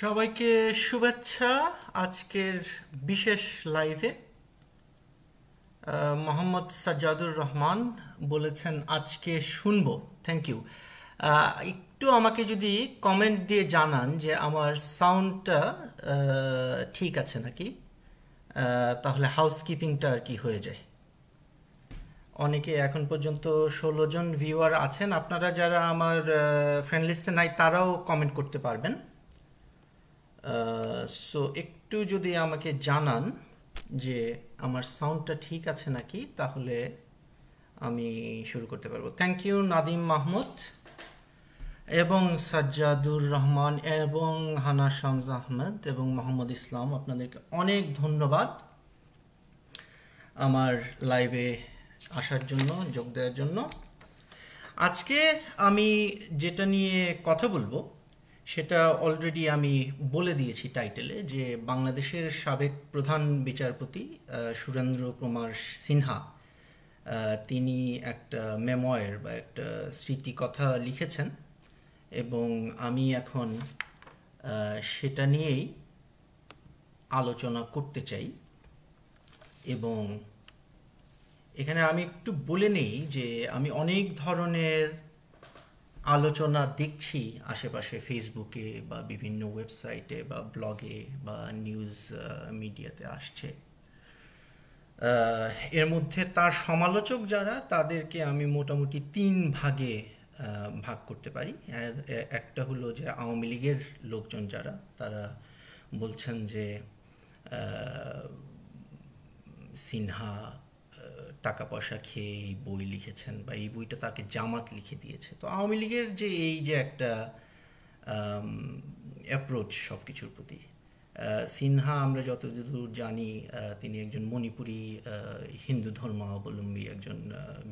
সবাইকে শুভেচ্ছা আজকের বিশেষ লাইভে মোহাম্মদ সাজ্জাদুর রহমান বলেছেন আজকে শুনব থ্যাংক ইউ একটু আমাকে যদি কমেন্ট দিয়ে জানান যে আমার সাউন্ডটা ঠিক আছে নাকি তাহলে হাউসকিপিংটা আর কি হয়ে যায় অনেকে এখন পর্যন্ত ষোলো জন ভিউয়ার আছেন আপনারা যারা আমার ফ্রেন্ড লিস্টে নাই তারাও কমেন্ট করতে পারবেন সো একটু যদি আমাকে জানান যে আমার সাউন্ডটা ঠিক আছে নাকি তাহলে আমি শুরু করতে পারবো থ্যাংক ইউ নাদিম মাহমুদ এবং সাজ্জাদুর রহমান এবং হানা শামজ আহমেদ এবং মোহাম্মদ ইসলাম আপনাদেরকে অনেক ধন্যবাদ আমার লাইভে আসার জন্য যোগ দেওয়ার জন্য আজকে আমি যেটা নিয়ে কথা বলবো সেটা অলরেডি আমি বলে দিয়েছি টাইটেলে যে বাংলাদেশের সাবেক প্রধান বিচারপতি সুরেন্দ্র কুমার সিনহা তিনি একটা মেময়ের বা একটা স্মৃতিকথা লিখেছেন এবং আমি এখন সেটা নিয়েই আলোচনা করতে চাই এবং এখানে আমি একটু বলে নেই যে আমি অনেক ধরনের আলোচনা দেখছি আশেপাশে ফেসবুকে বা বিভিন্ন ওয়েবসাইটে বা ব্লগে বা নিউজ মিডিয়াতে আসছে এর মধ্যে তার সমালোচক যারা তাদেরকে আমি মোটামুটি তিন ভাগে ভাগ করতে পারি একটা হলো যে আওয়ামী লীগের লোকজন যারা তারা বলছেন যে সিনহা টাকা পয়সা খেয়ে এই বই লিখেছেন বা এই বইটা তাকে জামাত লিখে দিয়েছে তো আওয়ামী লীগের যে এই যে একটা অ্যাপ্রোচ সব কিছুর প্রতি সিনহা আমরা যতদূর জানি তিনি একজন মণিপুরী হিন্দু ধর্মাবলম্বী একজন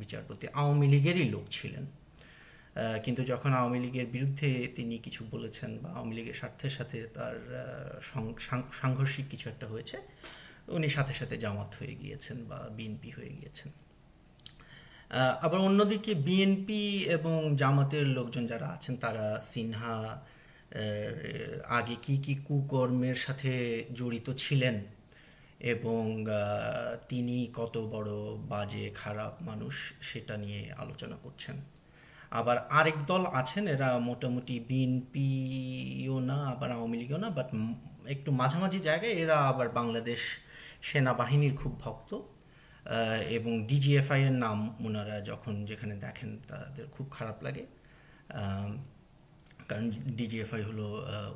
বিচারপতি আওয়ামী লীগেরই লোক ছিলেন কিন্তু যখন আওয়ামী লীগের বিরুদ্ধে তিনি কিছু বলেছেন বা আওয়ামী লীগের স্বার্থের সাথে তার সাংঘর্ষিক কিছু একটা হয়েছে উনি সাথে সাথে জামাত হয়ে গিয়েছেন বা বিএনপি হয়ে গিয়েছেন আবার অন্যদিকে বিএনপি এবং জামাতের লোকজন যারা আছেন তারা সিনহা আগে কি কি কুকর্মের সাথে জড়িত ছিলেন এবং তিনি কত বড় বাজে খারাপ মানুষ সেটা নিয়ে আলোচনা করছেন আবার আরেক দল আছেন এরা মোটামুটি বিএনপিও না আবার আওয়ামী লীগও না বাট একটু মাঝামাঝি জায়গায় এরা আবার বাংলাদেশ সেনাবাহিনীর খুব ভক্ত এবং ডিজিএফআই এর নাম ওনারা যখন যেখানে দেখেন তাদের খুব খারাপ লাগে কারণ ডিজিএফআই হলো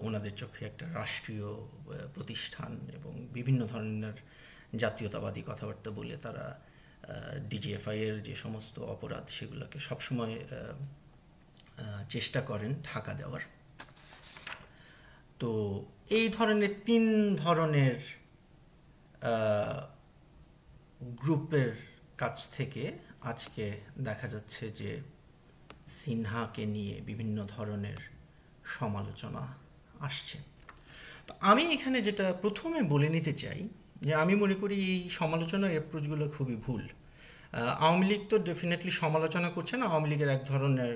ওনাদের চোখে একটা রাষ্ট্রীয় প্রতিষ্ঠান এবং বিভিন্ন ধরনের জাতীয়তাবাদী কথাবার্তা বলে তারা ডিজিএফআই এর যে সমস্ত অপরাধ সেগুলোকে সবসময় চেষ্টা করেন ঢাকা দেওয়ার তো এই ধরনের তিন ধরনের গ্রুপের কাছ থেকে আজকে দেখা যাচ্ছে যে সিনহাকে নিয়ে বিভিন্ন ধরনের সমালোচনা আসছে তো আমি এখানে যেটা প্রথমে বলে নিতে চাই যে আমি মনে করি এই সমালোচনার অ্যাপ্রোচগুলো খুবই ভুল আওয়ামী লীগ তো ডেফিনেটলি সমালোচনা করছে না আওয়ামী লীগের এক ধরনের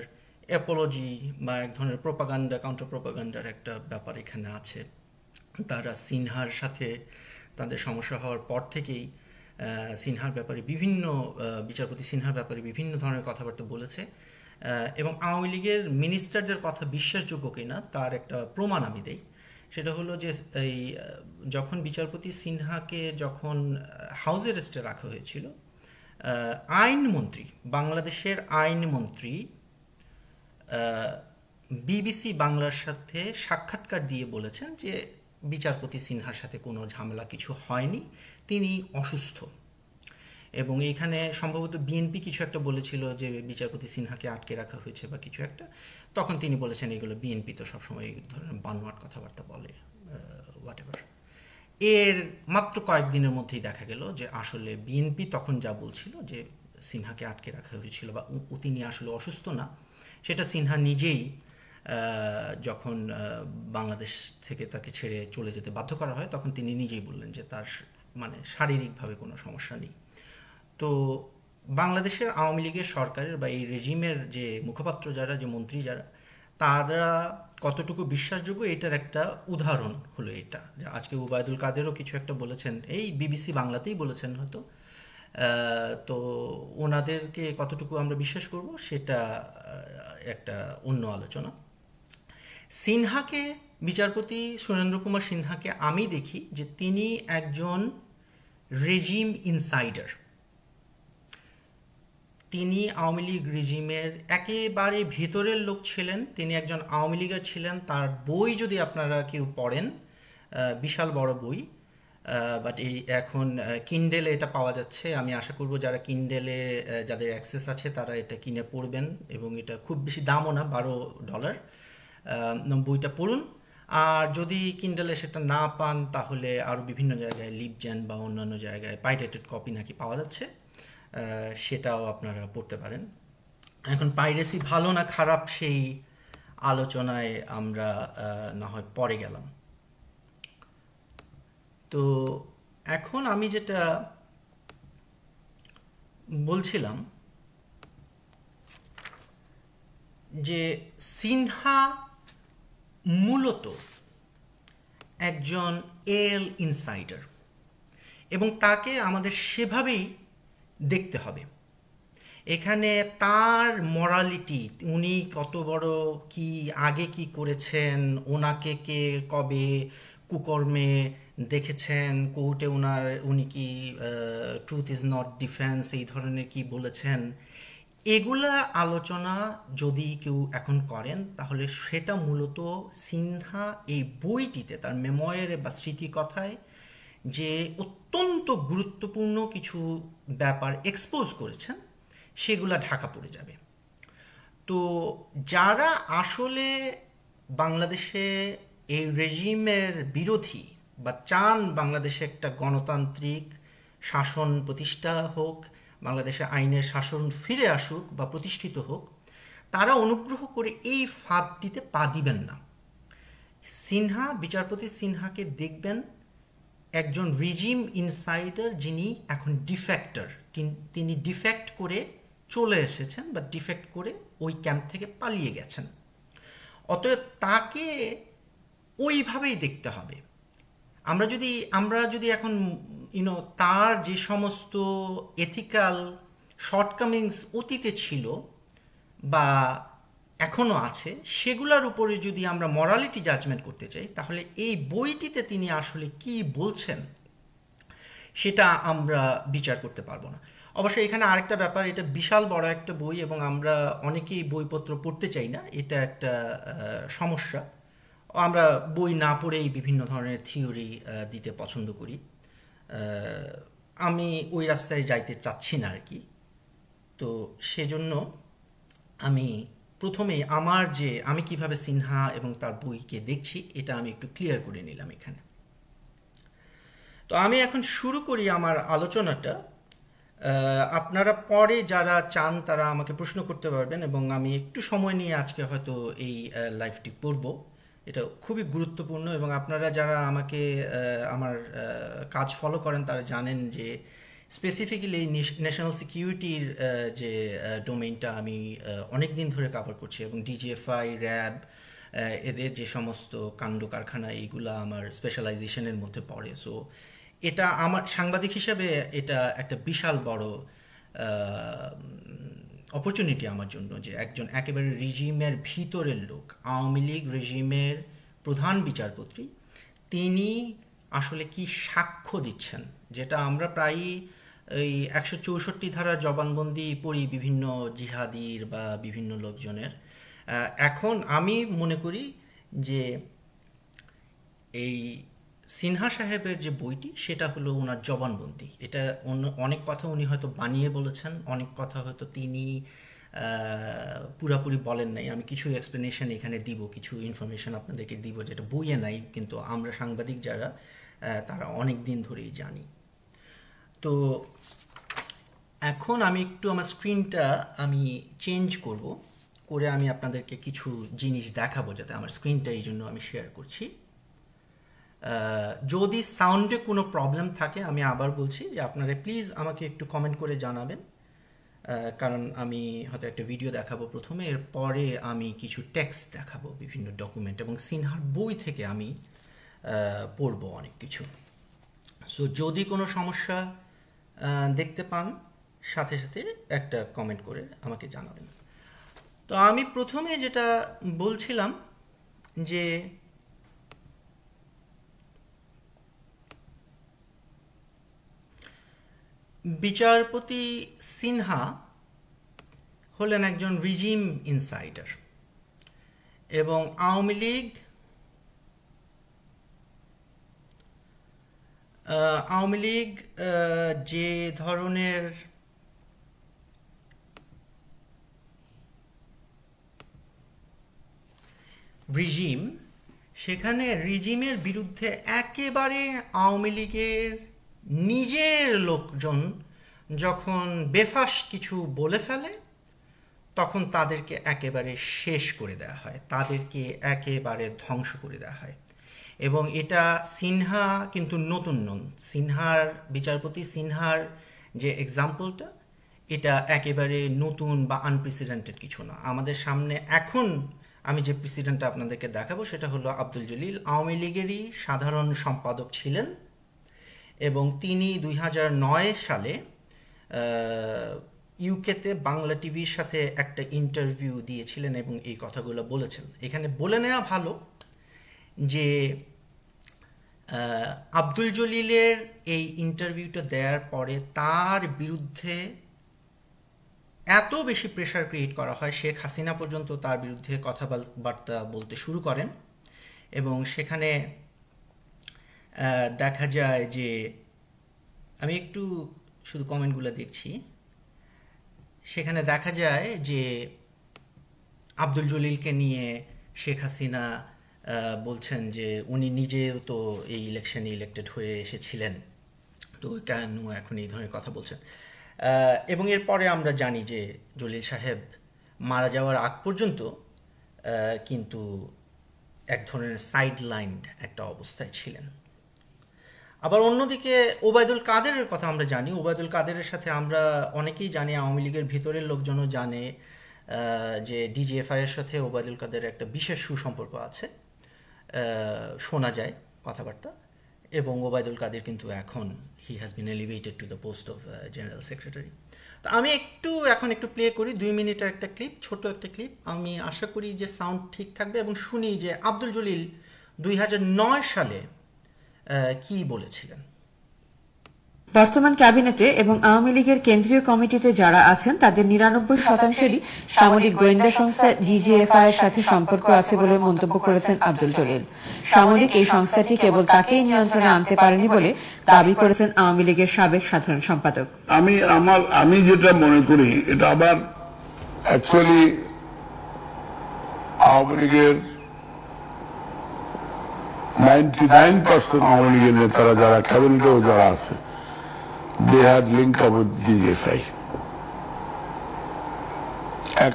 অ্যাপোলজি বা এক ধরনের প্রোপাগান্ডা কাউন্টার প্রোপাগান্ডার একটা ব্যাপার এখানে আছে তারা সিনহার সাথে তাদের সমস্যা হওয়ার পর থেকেই সিনহার ব্যাপারে বিভিন্ন বিচারপতি সিনহার ব্যাপারে বিভিন্ন ধরনের কথাবার্তা বলেছে এবং আওয়ামী লীগের মিনিস্টারদের কথা বিশ্বাসযোগ্য কিনা তার একটা প্রমাণ আমি দেই সেটা হলো যে এই যখন বিচারপতি সিনহাকে যখন হাউজের রেস্টে রাখা হয়েছিল আইনমন্ত্রী বাংলাদেশের আইনমন্ত্রী বিবিসি বাংলার সাথে সাক্ষাৎকার দিয়ে বলেছেন যে বিচারপতি সিনহার সাথে কোনো ঝামেলা কিছু হয়নি তিনি অসুস্থ এবং এইখানে সম্ভবত বিএনপি কিছু একটা বলেছিল যে বিচারপতি সিনহাকে আটকে রাখা হয়েছে বা কিছু একটা তখন তিনি বলেছেন এগুলো বিএনপি তো সবসময় এই ধরনের বানোয়াট কথাবার্তা বলে হোয়াট এভার এর মাত্র কয়েকদিনের মধ্যেই দেখা গেল যে আসলে বিএনপি তখন যা বলছিল যে সিনহাকে আটকে রাখা হয়েছিল বা তিনি আসলে অসুস্থ না সেটা সিনহা নিজেই যখন বাংলাদেশ থেকে তাকে ছেড়ে চলে যেতে বাধ্য করা হয় তখন তিনি নিজেই বললেন যে তার মানে শারীরিকভাবে কোনো সমস্যা নেই তো বাংলাদেশের আওয়ামী লীগের সরকারের বা এই রেজিমের যে মুখপাত্র যারা যে মন্ত্রী যারা তারা কতটুকু বিশ্বাসযোগ্য এটার একটা উদাহরণ হলো এটা যে আজকে উবায়দুল কাদেরও কিছু একটা বলেছেন এই বিবিসি বাংলাতেই বলেছেন হয়তো তো ওনাদেরকে কতটুকু আমরা বিশ্বাস করব সেটা একটা অন্য আলোচনা সিনহাকে বিচারপতি সুরেন্দ্র কুমার সিনহাকে আমি দেখি যে তিনি একজন রেজিম ইনসাইডার তিনি আওয়ামী লীগ রেজিমের একেবারে ভেতরের লোক ছিলেন তিনি একজন আওয়ামী লীগের ছিলেন তার বই যদি আপনারা কেউ পড়েন বিশাল বড় বই বাট এই এখন কিন্ডেলে এটা পাওয়া যাচ্ছে আমি আশা করব যারা কিন্ডেলে যাদের অ্যাক্সেস আছে তারা এটা কিনে পড়বেন এবং এটা খুব বেশি দামও না বারো ডলার বইটা পড়ুন আর যদি কিন্ডলে সেটা না পান তাহলে আরও বিভিন্ন জায়গায় লিপজ্যান বা অন্যান্য জায়গায় পাইরেটেড কপি নাকি পাওয়া যাচ্ছে সেটাও আপনারা পড়তে পারেন এখন পাইরেসি ভালো না খারাপ সেই আলোচনায় আমরা না হয় পরে গেলাম তো এখন আমি যেটা বলছিলাম যে সিনহা মূলত একজন এল ইনসাইডার এবং তাকে আমাদের সেভাবেই দেখতে হবে এখানে তার মরালিটি উনি কত বড় কি আগে কি করেছেন ওনাকে কে কবে কুকর্মে দেখেছেন কোর্টে ওনার উনি কি ট্রুথ ইজ নট ডিফেন্স এই ধরনের কি বলেছেন এগুলা আলোচনা যদি কেউ এখন করেন তাহলে সেটা মূলত সিনহা এই বইটিতে তার মেময়ের বা স্মৃতিকথায় যে অত্যন্ত গুরুত্বপূর্ণ কিছু ব্যাপার এক্সপোজ করেছেন সেগুলা ঢাকা পড়ে যাবে তো যারা আসলে বাংলাদেশে এই রেজিমের বিরোধী বা চান বাংলাদেশে একটা গণতান্ত্রিক শাসন প্রতিষ্ঠা হোক বাংলাদেশে আইনের শাসন ফিরে আসুক বা প্রতিষ্ঠিত হোক তারা অনুগ্রহ করে এই ফাঁদটিতে পা দিবেন না সিনহা বিচারপতি সিনহাকে দেখবেন একজন রিজিম ইনসাইডার যিনি এখন ডিফেক্টর তিনি ডিফেক্ট করে চলে এসেছেন বা ডিফেক্ট করে ওই ক্যাম্প থেকে পালিয়ে গেছেন অতএব তাকে ওইভাবেই দেখতে হবে আমরা যদি আমরা যদি এখন ইউনো তার যে সমস্ত এথিক্যাল শর্টকামিংস অতীতে ছিল বা এখনও আছে সেগুলোর উপরে যদি আমরা মরালিটি জাজমেন্ট করতে চাই তাহলে এই বইটিতে তিনি আসলে কি বলছেন সেটা আমরা বিচার করতে পারবো না অবশ্যই এখানে আরেকটা ব্যাপার এটা বিশাল বড় একটা বই এবং আমরা অনেকেই বইপত্র পড়তে চাই না এটা একটা সমস্যা আমরা বই না পড়েই বিভিন্ন ধরনের থিওরি দিতে পছন্দ করি আমি ওই রাস্তায় যাইতে চাচ্ছি না আর কি তো সেজন্য আমি প্রথমেই আমার যে আমি কিভাবে সিনহা এবং তার বইকে দেখছি এটা আমি একটু ক্লিয়ার করে নিলাম এখানে তো আমি এখন শুরু করি আমার আলোচনাটা আপনারা পরে যারা চান তারা আমাকে প্রশ্ন করতে পারবেন এবং আমি একটু সময় নিয়ে আজকে হয়তো এই লাইফটি পড়ব এটা খুবই গুরুত্বপূর্ণ এবং আপনারা যারা আমাকে আমার কাজ ফলো করেন তারা জানেন যে স্পেসিফিক্যালি ন্যাশনাল সিকিউরিটির যে ডোমেইনটা আমি অনেক দিন ধরে কাভার করছি এবং ডিজিএফআই র্যাব এদের যে সমস্ত কাণ্ড কারখানা এইগুলা আমার স্পেশালাইজেশনের মধ্যে পড়ে সো এটা আমার সাংবাদিক হিসাবে এটা একটা বিশাল বড় অপরচুনিটি আমার জন্য যে একজন একেবারে রিজিমের ভিতরের লোক আওয়ামী লীগ রেজিমের প্রধান বিচারপতি তিনি আসলে কি সাক্ষ্য দিচ্ছেন যেটা আমরা প্রায়ই এই একশো চৌষট্টি ধারা জবানবন্দি পড়ি বিভিন্ন জিহাদির বা বিভিন্ন লোকজনের এখন আমি মনে করি যে এই সিনহা সাহেবের যে বইটি সেটা হলো ওনার জবানবন্দি এটা অনেক কথা উনি হয়তো বানিয়ে বলেছেন অনেক কথা হয়তো তিনি পুরাপুরি বলেন নাই আমি কিছু এক্সপ্লেনেশন এখানে দিব কিছু ইনফরমেশন আপনাদেরকে দিব যেটা বইয়ে নাই কিন্তু আমরা সাংবাদিক যারা তারা অনেক দিন ধরেই জানি তো এখন আমি একটু আমার স্ক্রিনটা আমি চেঞ্জ করব করে আমি আপনাদেরকে কিছু জিনিস দেখাবো যাতে আমার স্ক্রিনটা এই জন্য আমি শেয়ার করছি যদি সাউন্ডে কোনো প্রবলেম থাকে আমি আবার বলছি যে আপনারা প্লিজ আমাকে একটু কমেন্ট করে জানাবেন কারণ আমি হয়তো একটা ভিডিও দেখাবো প্রথমে এরপরে আমি কিছু টেক্সট দেখাবো বিভিন্ন ডকুমেন্ট এবং সিনহার বই থেকে আমি পড়ব অনেক কিছু সো যদি কোনো সমস্যা দেখতে পান সাথে সাথে একটা কমেন্ট করে আমাকে জানাবেন তো আমি প্রথমে যেটা বলছিলাম যে বিচারপতি সিনহা হলেন একজন রিজিম ইনসাইডার এবং আওয়ামী লীগ আওয়ামী লীগ যে ধরনের রিজিম সেখানে রিজিমের বিরুদ্ধে একেবারে আওয়ামী লীগের নিজের লোকজন যখন বেফাস কিছু বলে ফেলে তখন তাদেরকে একেবারে শেষ করে দেওয়া হয় তাদেরকে একেবারে ধ্বংস করে দেওয়া হয় এবং এটা সিনহা কিন্তু নতুন নন সিনহার বিচারপতি সিনহার যে এক্সাম্পলটা এটা একেবারে নতুন বা আনপ্রেসিডেন্টেড কিছু না আমাদের সামনে এখন আমি যে প্রেসিডেন্টটা আপনাদেরকে দেখাবো সেটা হলো আব্দুল জলিল আওয়ামী লীগেরই সাধারণ সম্পাদক ছিলেন এবং তিনি দুই সালে ইউকেতে বাংলা টিভির সাথে একটা ইন্টারভিউ দিয়েছিলেন এবং এই কথাগুলো বলেছেন এখানে বলে নেওয়া ভালো যে আব্দুল জলিলের এই ইন্টারভিউটা দেওয়ার পরে তার বিরুদ্ধে এত বেশি প্রেশার ক্রিয়েট করা হয় শেখ হাসিনা পর্যন্ত তার বিরুদ্ধে কথাবার্তা বলতে শুরু করেন এবং সেখানে দেখা যায় যে আমি একটু শুধু কমেন্টগুলো দেখছি সেখানে দেখা যায় যে আব্দুল জলিলকে নিয়ে শেখ হাসিনা বলছেন যে উনি নিজেও তো এই ইলেকশনে ইলেক্টেড হয়ে এসেছিলেন তো কেন এখন এই ধরনের কথা বলছেন এবং এরপরে আমরা জানি যে জলিল সাহেব মারা যাওয়ার আগ পর্যন্ত কিন্তু এক ধরনের সাইড লাইন একটা অবস্থায় ছিলেন আবার অন্যদিকে ওবায়দুল কাদেরের কথা আমরা জানি ওবায়দুল কাদেরের সাথে আমরা অনেকেই জানি আওয়ামী লীগের ভিতরের লোকজনও জানে যে ডিজিএফআই এর সাথে ওবায়দুল কাদের একটা বিশেষ সুসম্পর্ক আছে শোনা যায় কথাবার্তা এবং ওবায়দুল কাদের কিন্তু এখন he has been elevated to the post of general secretary তো আমি একটু এখন একটু প্লে করি দুই মিনিটের একটা ক্লিপ ছোট একটা ক্লিপ আমি আশা করি যে সাউন্ড ঠিক থাকবে এবং শুনি যে আব্দুল জলিল দুই সালে কি বলেছিলেন বর্তমান ক্যাবিনেটে এবং আওয়ামী লীগের কেন্দ্রীয় কমিটিতে যারা আছেন তাদের নিরানব্বই শতাংশেরই সামরিক গোয়েন্দা সংস্থা ডিজিএফআই এর সাথে সম্পর্ক আছে বলে মন্তব্য করেছেন আব্দুল জলিল সামরিক এই সংস্থাটি কেবল তাকেই নিয়ন্ত্রণে আনতে পারেনি বলে দাবি করেছেন আওয়ামী লীগের সাবেক সাধারণ সম্পাদক আমি আমার আমি যেটা মনে করি এটা আবার অ্যাকচুয়ালি আওয়ামী লীগের নেতারা যারা ক্যাবিনেটেও যারা আছে দে হ্যাড লিঙ্ক আপ এক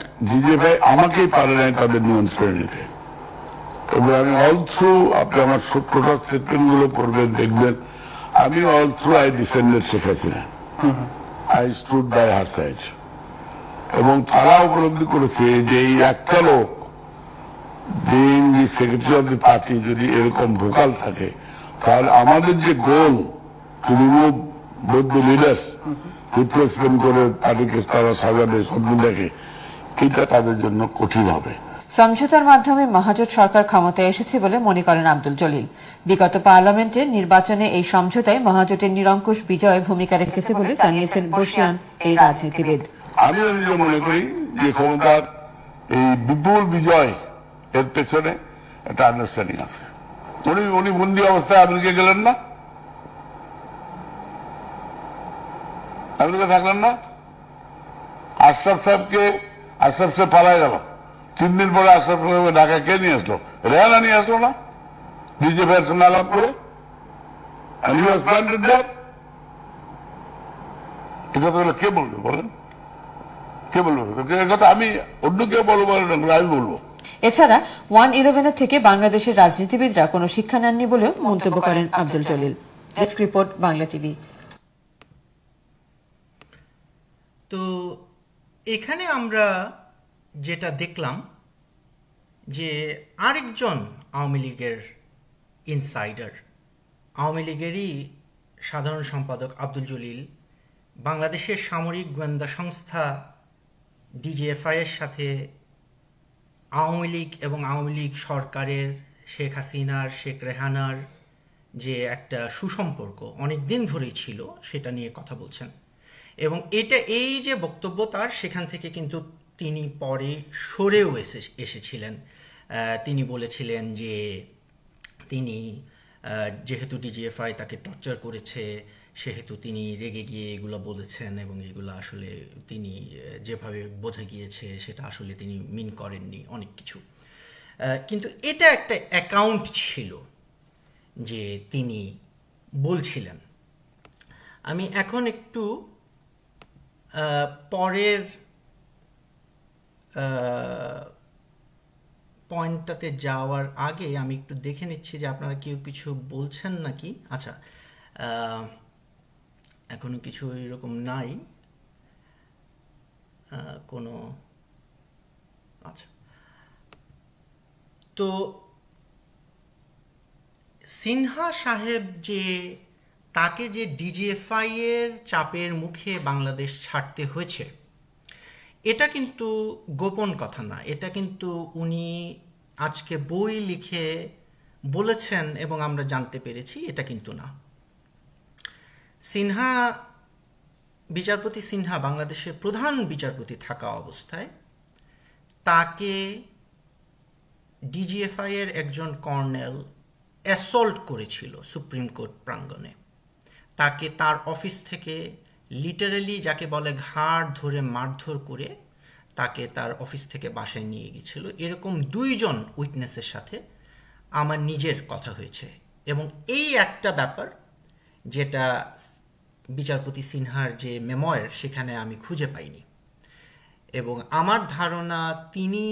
আমাকেই পারে নাই তাদের নিয়ন্ত্রণে নিতে এবং আমি অল আপনি আমার ছোট্টটা গুলো পড়বেন দেখবেন আমি অল আই ডিফেন্ডেড শেখ না I stood by her side এবং তারা উপলব্ধি করেছে যে এই একটা লোক যদি সেক্রেটারি অফ দি পার্টি যদি এরকম ভোকাল থাকে তাহলে আমাদের যে গোল টু রিমুভ বোধ দি লিডার্স রিপ্লেসমেন্ট করে পার্টিকে তারা সাজাবে স্বপ্ন দেখে এটা তাদের জন্য কঠিন হবে সমঝোতার মাধ্যমে মহাজোট সরকার ক্ষমতায় এসেছে বলে মনে করেন আব্দুল জলিল বিগত পার্লামেন্টে নির্বাচনে এই সমঝোতায় মহাজোটের নিরঙ্কুশ বিজয় ভূমিকা রেখেছে বলে জানিয়েছেন বসিয়ান এই রাজনীতিবিদ আমি মনে করি যে ক্ষমতার এই বিপুল বিজয় এর পেছনে একটা আন্ডারস্ট্যান্ডিং আছে উনি উনি বন্দি অবস্থায় আমেরিকা গেলেন না আমেরিকা থাকলেন না আশরাফ সাহেবকে আশরাফ সাহেব পালায় গেল তিন দিন পরে আশরাফ সাহেব ঢাকা কে নিয়ে আসলো রেহানা নিয়ে আসলো না নিজে ফের সঙ্গে আলাপ করে কে বলবে বলেন কে বলবে আমি অন্য কেউ বলবো আমি বলবো এছাড়া ওয়ান ইলেভেনের থেকে বাংলাদেশের রাজনীতিবিদরা কোনো শিক্ষা নেননি বলেও মন্তব্য করেন Abdul Jalil desk report Bangla TV তো এখানে আমরা যেটা দেখলাম যে আরেকজন আওয়ামী লীগের ইনসাইডার আওয়ামী লীগেরই সাধারণ সম্পাদক আব্দুল জলিল বাংলাদেশের সামরিক গোয়েন্দা সংস্থা ডিজিএফআইয়ের সাথে আওয়ামী লীগ এবং আওয়ামী লীগ সরকারের শেখ হাসিনার শেখ রেহানার যে একটা সুসম্পর্ক অনেক দিন ধরেই ছিল সেটা নিয়ে কথা বলছেন এবং এটা এই যে বক্তব্য তার সেখান থেকে কিন্তু তিনি পরে সরেও এসে এসেছিলেন তিনি বলেছিলেন যে তিনি যেহেতু ডিজিএফআই তাকে টর্চার করেছে সেহেতু তিনি রেগে গিয়ে এগুলো বলেছেন এবং এগুলো আসলে তিনি যেভাবে বোঝা গিয়েছে সেটা আসলে তিনি মিন করেননি অনেক কিছু কিন্তু এটা একটা অ্যাকাউন্ট ছিল যে তিনি বলছিলেন আমি এখন একটু পরের পয়েন্টটাতে যাওয়ার আগে আমি একটু দেখে নিচ্ছি যে আপনারা কেউ কিছু বলছেন নাকি আচ্ছা এখনো কিছু এরকম নাই কোনো আচ্ছা তো সিনহা সাহেব যে তাকে যে ডিজিএফআই এর চাপের মুখে বাংলাদেশ ছাড়তে হয়েছে এটা কিন্তু গোপন কথা না এটা কিন্তু উনি আজকে বই লিখে বলেছেন এবং আমরা জানতে পেরেছি এটা কিন্তু না সিনহা বিচারপতি সিনহা বাংলাদেশের প্রধান বিচারপতি থাকা অবস্থায় তাকে ডিজিএফআই এর একজন কর্নেল অ্যাসল্ট করেছিল সুপ্রিম কোর্ট প্রাঙ্গণে তাকে তার অফিস থেকে লিটারেলি যাকে বলে ঘাড় ধরে মারধর করে তাকে তার অফিস থেকে বাসায় নিয়ে গিয়েছিল এরকম দুইজন উইটনেসের সাথে আমার নিজের কথা হয়েছে এবং এই একটা ব্যাপার যেটা বিচারপতি সিনহার যে মেময়ের সেখানে আমি খুঁজে পাইনি এবং আমার ধারণা তিনি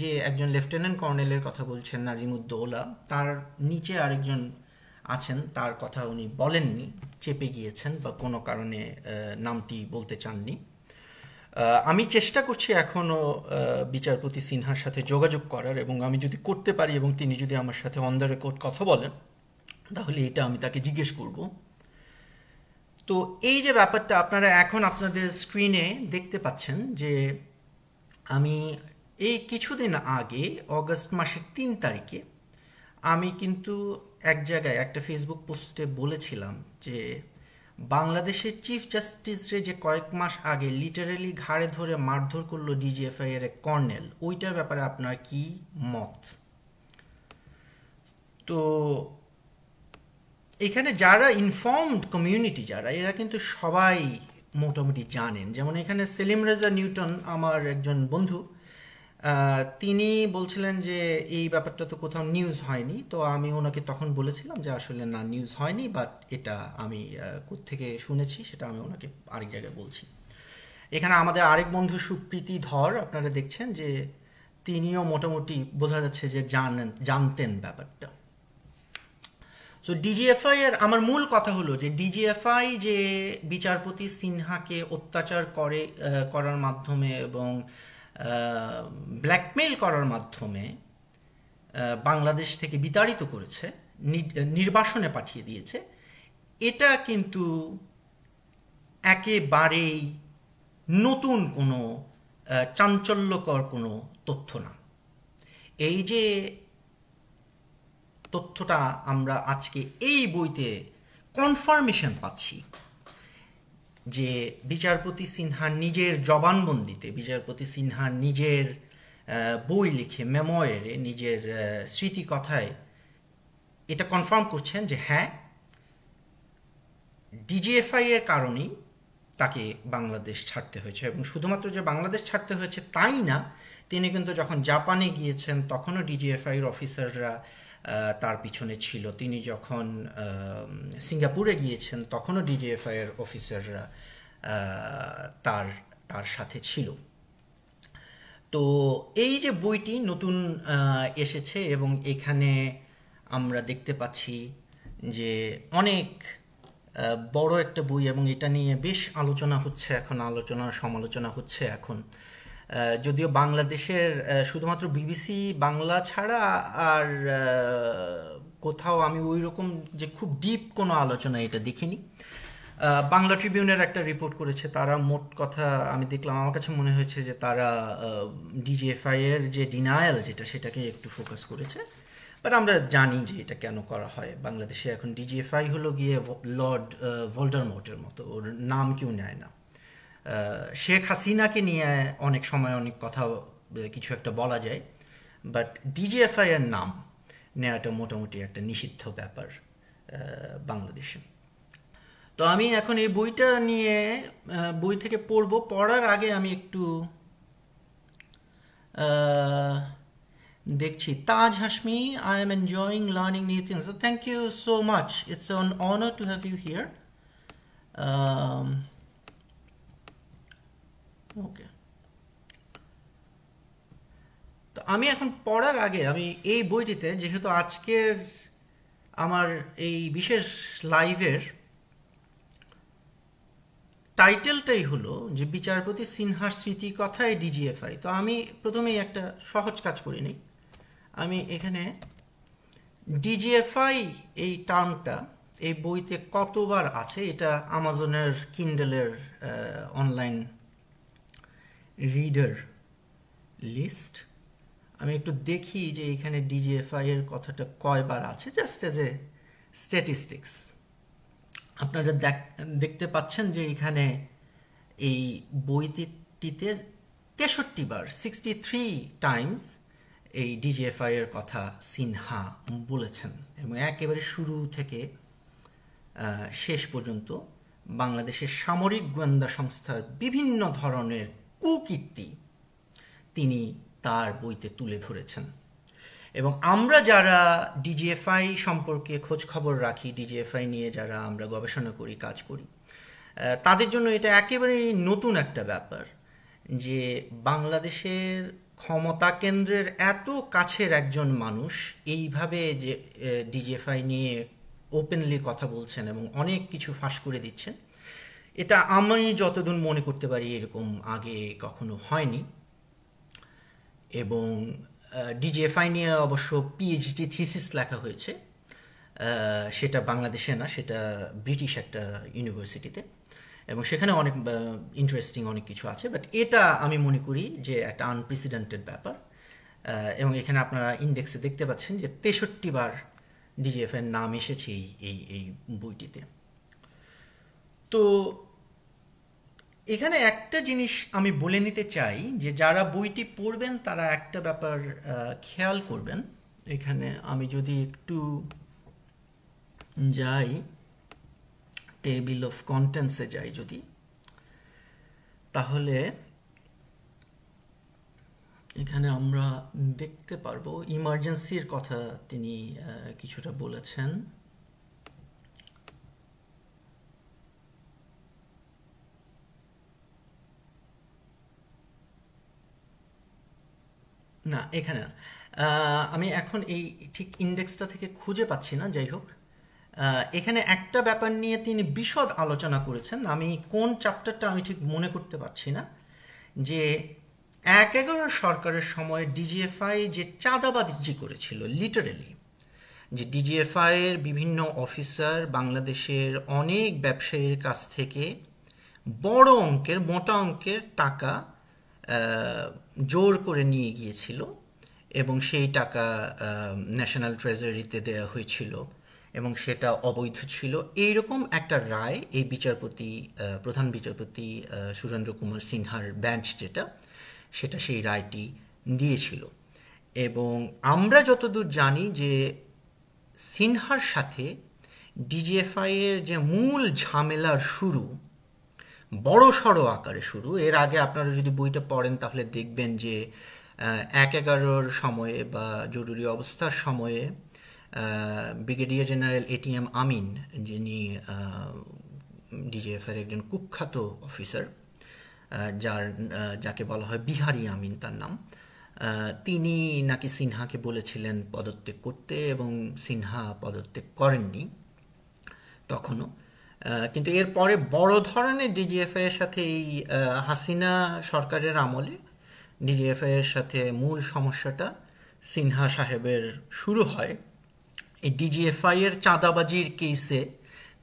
যে একজন লেফটেন্যান্ট কর্নেলের কথা বলছেন নাজিমুদ্দৌলা তার নিচে আরেকজন আছেন তার কথা উনি বলেননি চেপে গিয়েছেন বা কোনো কারণে নামটি বলতে চাননি আমি চেষ্টা করছি এখনও বিচারপতি সিনহার সাথে যোগাযোগ করার এবং আমি যদি করতে পারি এবং তিনি যদি আমার সাথে অন দ্য রেকর্ড কথা বলেন তাহলে এটা আমি তাকে জিজ্ঞেস করব তো এই যে ব্যাপারটা আপনারা এখন আপনাদের স্ক্রিনে দেখতে পাচ্ছেন যে আমি এই কিছুদিন আগে অগস্ট মাসের তিন তারিখে আমি কিন্তু এক জায়গায় একটা ফেসবুক পোস্টে বলেছিলাম যে বাংলাদেশের চিফ জাস্টিসরে যে কয়েক মাস আগে লিটারেলি ঘাড়ে ধরে মারধর করলো ডিজিএফআই এর এক কর্নেল ওইটার ব্যাপারে আপনার কি মত তো এখানে যারা ইনফর্মড কমিউনিটি যারা এরা কিন্তু সবাই মোটামুটি জানেন যেমন এখানে সেলিম রেজা নিউটন আমার একজন বন্ধু তিনি বলছিলেন যে এই ব্যাপারটা তো কোথাও নিউজ হয়নি তো আমি ওনাকে তখন বলেছিলাম যে আসলে না নিউজ হয়নি বাট এটা আমি থেকে শুনেছি সেটা আমি ওনাকে আরেক জায়গায় বলছি এখানে আমাদের আরেক বন্ধু সুপ্রীতি ধর আপনারা দেখছেন যে তিনিও মোটামুটি বোঝা যাচ্ছে যে জানেন জানতেন ব্যাপারটা সো ডিজিএফআই এর আমার মূল কথা হলো যে ডিজিএফআই যে বিচারপতি সিনহাকে অত্যাচার করে করার মাধ্যমে এবং ব্ল্যাকমেইল করার মাধ্যমে বাংলাদেশ থেকে বিতাড়িত করেছে নির্বাসনে পাঠিয়ে দিয়েছে এটা কিন্তু একেবারেই নতুন কোনো চাঞ্চল্যকর কোনো তথ্য না এই যে তথ্যটা আমরা আজকে এই বইতে কনফার্মেশন পাচ্ছি যে বিচারপতি সিনহা নিজের জবানবন্দিতে বিচারপতি সিনহা নিজের বই লিখে মেমোয়ারে নিজের স্মৃতিকথায় এটা কনফার্ম করছেন যে হ্যাঁ ডিজিএফআই এর কারণেই তাকে বাংলাদেশ ছাড়তে হয়েছে এবং শুধুমাত্র যে বাংলাদেশ ছাড়তে হয়েছে তাই না তিনি কিন্তু যখন জাপানে গিয়েছেন তখনও ডিজিএফআইয়ের অফিসাররা তার পিছনে ছিল তিনি যখন সিঙ্গাপুরে গিয়েছেন তখনও ডিজিএফআই এর অফিসাররা তার তার সাথে ছিল তো এই যে বইটি নতুন এসেছে এবং এখানে আমরা দেখতে পাচ্ছি যে অনেক বড় একটা বই এবং এটা নিয়ে বেশ আলোচনা হচ্ছে এখন আলোচনা সমালোচনা হচ্ছে এখন যদিও বাংলাদেশের শুধুমাত্র বিবিসি বাংলা ছাড়া আর কোথাও আমি ওই রকম যে খুব ডিপ কোনো আলোচনা এটা দেখিনি বাংলা ট্রিবিউনের একটা রিপোর্ট করেছে তারা মোট কথা আমি দেখলাম আমার কাছে মনে হয়েছে যে তারা ডিজিএফআই এর যে ডিনায়াল যেটা সেটাকে একটু ফোকাস করেছে বাট আমরা জানি যে এটা কেন করা হয় বাংলাদেশে এখন ডিজিএফআই হলো গিয়ে লর্ড ভোল্ডার মোটের মতো ওর নাম কেউ নেয় না শেখ হাসিনাকে নিয়ে অনেক সময় অনেক কথা কিছু একটা বলা যায় বাট ডিজিএফআই এর নাম নেওয়াটা মোটামুটি একটা নিষিদ্ধ ব্যাপার বাংলাদেশে তো আমি এখন এই বইটা নিয়ে বই থেকে পড়ব পড়ার আগে আমি একটু দেখছি Taj Hashmi I am enjoying learning new things thank you so much it's an honour to have you here okay তো আমি এখন পড়ার আগে আমি এই বইটিতে যেহেতু আজকের আমার এই বিশেষ লাইভের টাইটেলটাই হলো যে বিচারপতি সিনহার স্মৃতি কথায় ডিজিএফআই তো আমি প্রথমেই একটা সহজ কাজ করিনি আমি এখানে ডিজিএফআই এই টার্মটা এই বইতে কতবার আছে এটা আমাজনের কিন্ডেলের অনলাইন রিডার লিস্ট আমি একটু দেখি যে এখানে ডিজিএফআই এর কথাটা কয়বার আছে জাস্ট এজ এ স্ট্যাটিস্টিক্স আপনারা দেখতে পাচ্ছেন যে এখানে এই বইটিতে তেষট্টি বার সিক্সটি থ্রি টাইমস এই ডিজিএফআই এর কথা সিনহা বলেছেন এবং একেবারে শুরু থেকে শেষ পর্যন্ত বাংলাদেশের সামরিক গোয়েন্দা সংস্থার বিভিন্ন ধরনের কুকীর্তি তিনি তার বইতে তুলে ধরেছেন এবং আমরা যারা ডিজিএফআই সম্পর্কে খোঁজ খবর রাখি ডিজিএফআই নিয়ে যারা আমরা গবেষণা করি কাজ করি তাদের জন্য এটা একেবারেই নতুন একটা ব্যাপার যে বাংলাদেশের ক্ষমতা কেন্দ্রের এত কাছের একজন মানুষ এইভাবে যে ডিজিএফআই নিয়ে ওপেনলি কথা বলছেন এবং অনেক কিছু ফাঁস করে দিচ্ছেন এটা আমি যতদূর মনে করতে পারি এরকম আগে কখনো হয়নি এবং ডিজিএফআই নিয়ে অবশ্য পিএইচডি থিসিস লেখা হয়েছে সেটা বাংলাদেশে না সেটা ব্রিটিশ একটা ইউনিভার্সিটিতে এবং সেখানে অনেক ইন্টারেস্টিং অনেক কিছু আছে বাট এটা আমি মনে করি যে একটা আনপ্রেসিডেন্টেড ব্যাপার এবং এখানে আপনারা ইন্ডেক্সে দেখতে পাচ্ছেন যে তেষট্টি বার ডিজিএফের নাম এসেছে এই এই বইটিতে তো এখানে একটা জিনিস আমি বলে নিতে চাই যে যারা বইটি পড়বেন তারা একটা ব্যাপার খেয়াল করবেন এখানে আমি যদি একটু যাই টেবিল অফ কন্টেন্টসে যাই যদি তাহলে এখানে আমরা দেখতে পারবো ইমার্জেন্সির কথা তিনি কিছুটা বলেছেন না এখানে না আমি এখন এই ঠিক ইন্ডেক্সটা থেকে খুঁজে পাচ্ছি না যাই হোক এখানে একটা ব্যাপার নিয়ে তিনি বিশদ আলোচনা করেছেন আমি কোন চ্যাপ্টারটা আমি ঠিক মনে করতে পারছি না যে এক এগারো সরকারের সময় ডিজিএফআই যে চাঁদাবাজি করেছিল লিটারেলি যে ডিজিএফআইয়ের বিভিন্ন অফিসার বাংলাদেশের অনেক ব্যবসায়ীর কাছ থেকে বড় অঙ্কের মোটা অঙ্কের টাকা জোর করে নিয়ে গিয়েছিল এবং সেই টাকা ন্যাশনাল ট্রেজারিতে দেওয়া হয়েছিল এবং সেটা অবৈধ ছিল এইরকম একটা রায় এই বিচারপতি প্রধান বিচারপতি সুরেন্দ্র কুমার সিনহার বেঞ্চ যেটা সেটা সেই রায়টি দিয়েছিল এবং আমরা যতদূর জানি যে সিনহার সাথে ডিজিএফআইয়ের যে মূল ঝামেলার শুরু বড় সড়ো আকারে শুরু এর আগে আপনারা যদি বইটা পড়েন তাহলে দেখবেন যে এক এগারোর সময়ে বা জরুরি অবস্থার সময়ে ব্রিগেডিয়ার জেনারেল এটিএম আমিন যিনি ডিজিএফের একজন কুখ্যাত অফিসার যার যাকে বলা হয় বিহারি আমিন তার নাম তিনি নাকি সিনহাকে বলেছিলেন পদত্যাগ করতে এবং সিনহা পদত্যাগ করেননি তখনও কিন্তু এরপরে বড় ধরনের ডিজিএফ এর সাথে এই হাসিনা সরকারের আমলে ডিজিএফ এর সাথে মূল সমস্যাটা সিনহা সাহেবের শুরু হয় এই ডিজিএফআই এর চাঁদাবাজির কেসে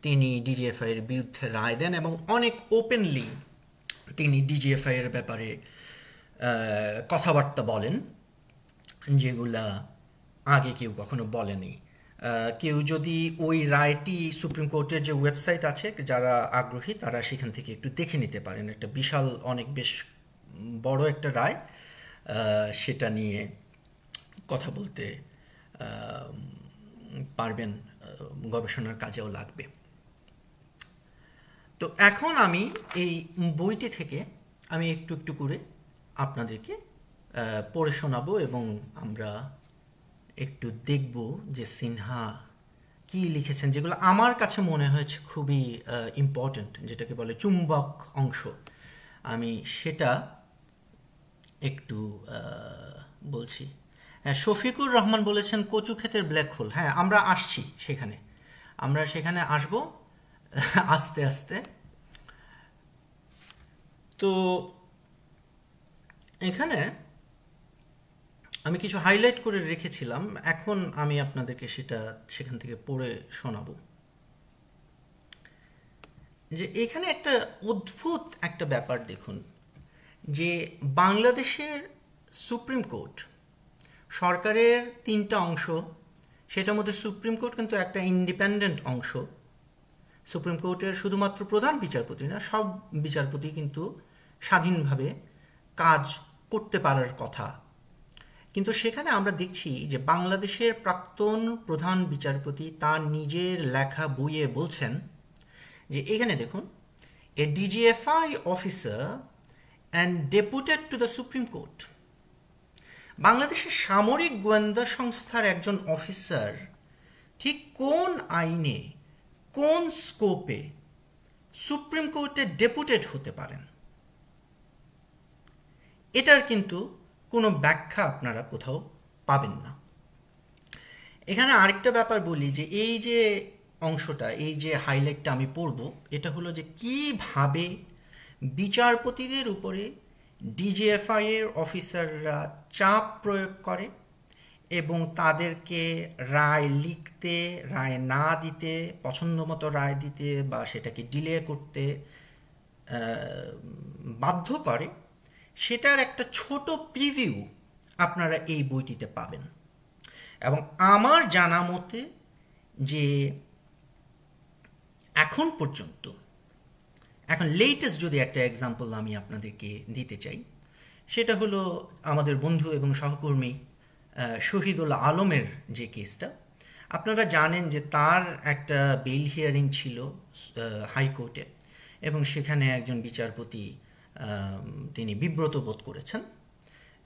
তিনি ডিজিএফআই এর বিরুদ্ধে রায় দেন এবং অনেক ওপেনলি তিনি ডিজিএফআই এর ব্যাপারে কথাবার্তা বলেন যেগুলা আগে কেউ কখনো বলেনি কেউ যদি ওই রায়টি সুপ্রিম কোর্টের যে ওয়েবসাইট আছে যারা আগ্রহী তারা সেখান থেকে একটু দেখে নিতে পারেন একটা বিশাল অনেক বেশ বড় একটা রায় সেটা নিয়ে কথা বলতে পারবেন গবেষণার কাজেও লাগবে তো এখন আমি এই বইটি থেকে আমি একটু একটু করে আপনাদেরকে পড়ে শোনাবো এবং আমরা একটু দেখব যে সিনহা কি লিখেছেন যেগুলো আমার কাছে মনে হয়েছে খুবই ইম্পর্ট্যান্ট যেটাকে বলে চুম্বক অংশ আমি সেটা একটু বলছি হ্যাঁ শফিকুর রহমান বলেছেন কচু ক্ষেতের ব্ল্যাক হোল হ্যাঁ আমরা আসছি সেখানে আমরা সেখানে আসব আস্তে আস্তে তো এখানে আমি কিছু হাইলাইট করে রেখেছিলাম এখন আমি আপনাদেরকে সেটা সেখান থেকে পড়ে শোনাবো যে এখানে একটা অদ্ভুত একটা ব্যাপার দেখুন যে বাংলাদেশের সুপ্রিম কোর্ট সরকারের তিনটা অংশ সেটার মধ্যে সুপ্রিম কোর্ট কিন্তু একটা ইন্ডিপেন্ডেন্ট অংশ সুপ্রিম কোর্টের শুধুমাত্র প্রধান বিচারপতি না সব বিচারপতি কিন্তু স্বাধীনভাবে কাজ করতে পারার কথা কিন্তু সেখানে আমরা দেখছি যে বাংলাদেশের প্রাক্তন প্রধান বিচারপতি তার নিজের লেখা বইয়ে বলছেন যে এখানে দেখুন a DGFI officer and deputed to the supreme court বাংলাদেশের সামরিক গোয়েন্দা সংস্থার একজন অফিসার ঠিক কোন আইনে কোন স্কোপে সুপ্রিম কোর্টে ডেপুটেড হতে পারেন এটার কিন্তু কোনো ব্যাখ্যা আপনারা কোথাও পাবেন না এখানে আরেকটা ব্যাপার বলি যে এই যে অংশটা এই যে হাইলাইটটা আমি পড়ব এটা হলো যে কিভাবে বিচারপতিদের উপরে ডিজিএফআই এর অফিসাররা চাপ প্রয়োগ করে এবং তাদেরকে রায় লিখতে রায় না দিতে পছন্দ মতো রায় দিতে বা সেটাকে ডিলে করতে বাধ্য করে সেটার একটা ছোট প্রিভিউ আপনারা এই বইটিতে পাবেন এবং আমার জানা মতে যে এখন পর্যন্ত এখন লেটেস্ট যদি একটা এক্সাম্পল আমি আপনাদেরকে দিতে চাই সেটা হলো আমাদের বন্ধু এবং সহকর্মী শহীদুল আলমের যে কেসটা আপনারা জানেন যে তার একটা বেল হিয়ারিং ছিল হাইকোর্টে এবং সেখানে একজন বিচারপতি তিনি বিব্রত বোধ করেছেন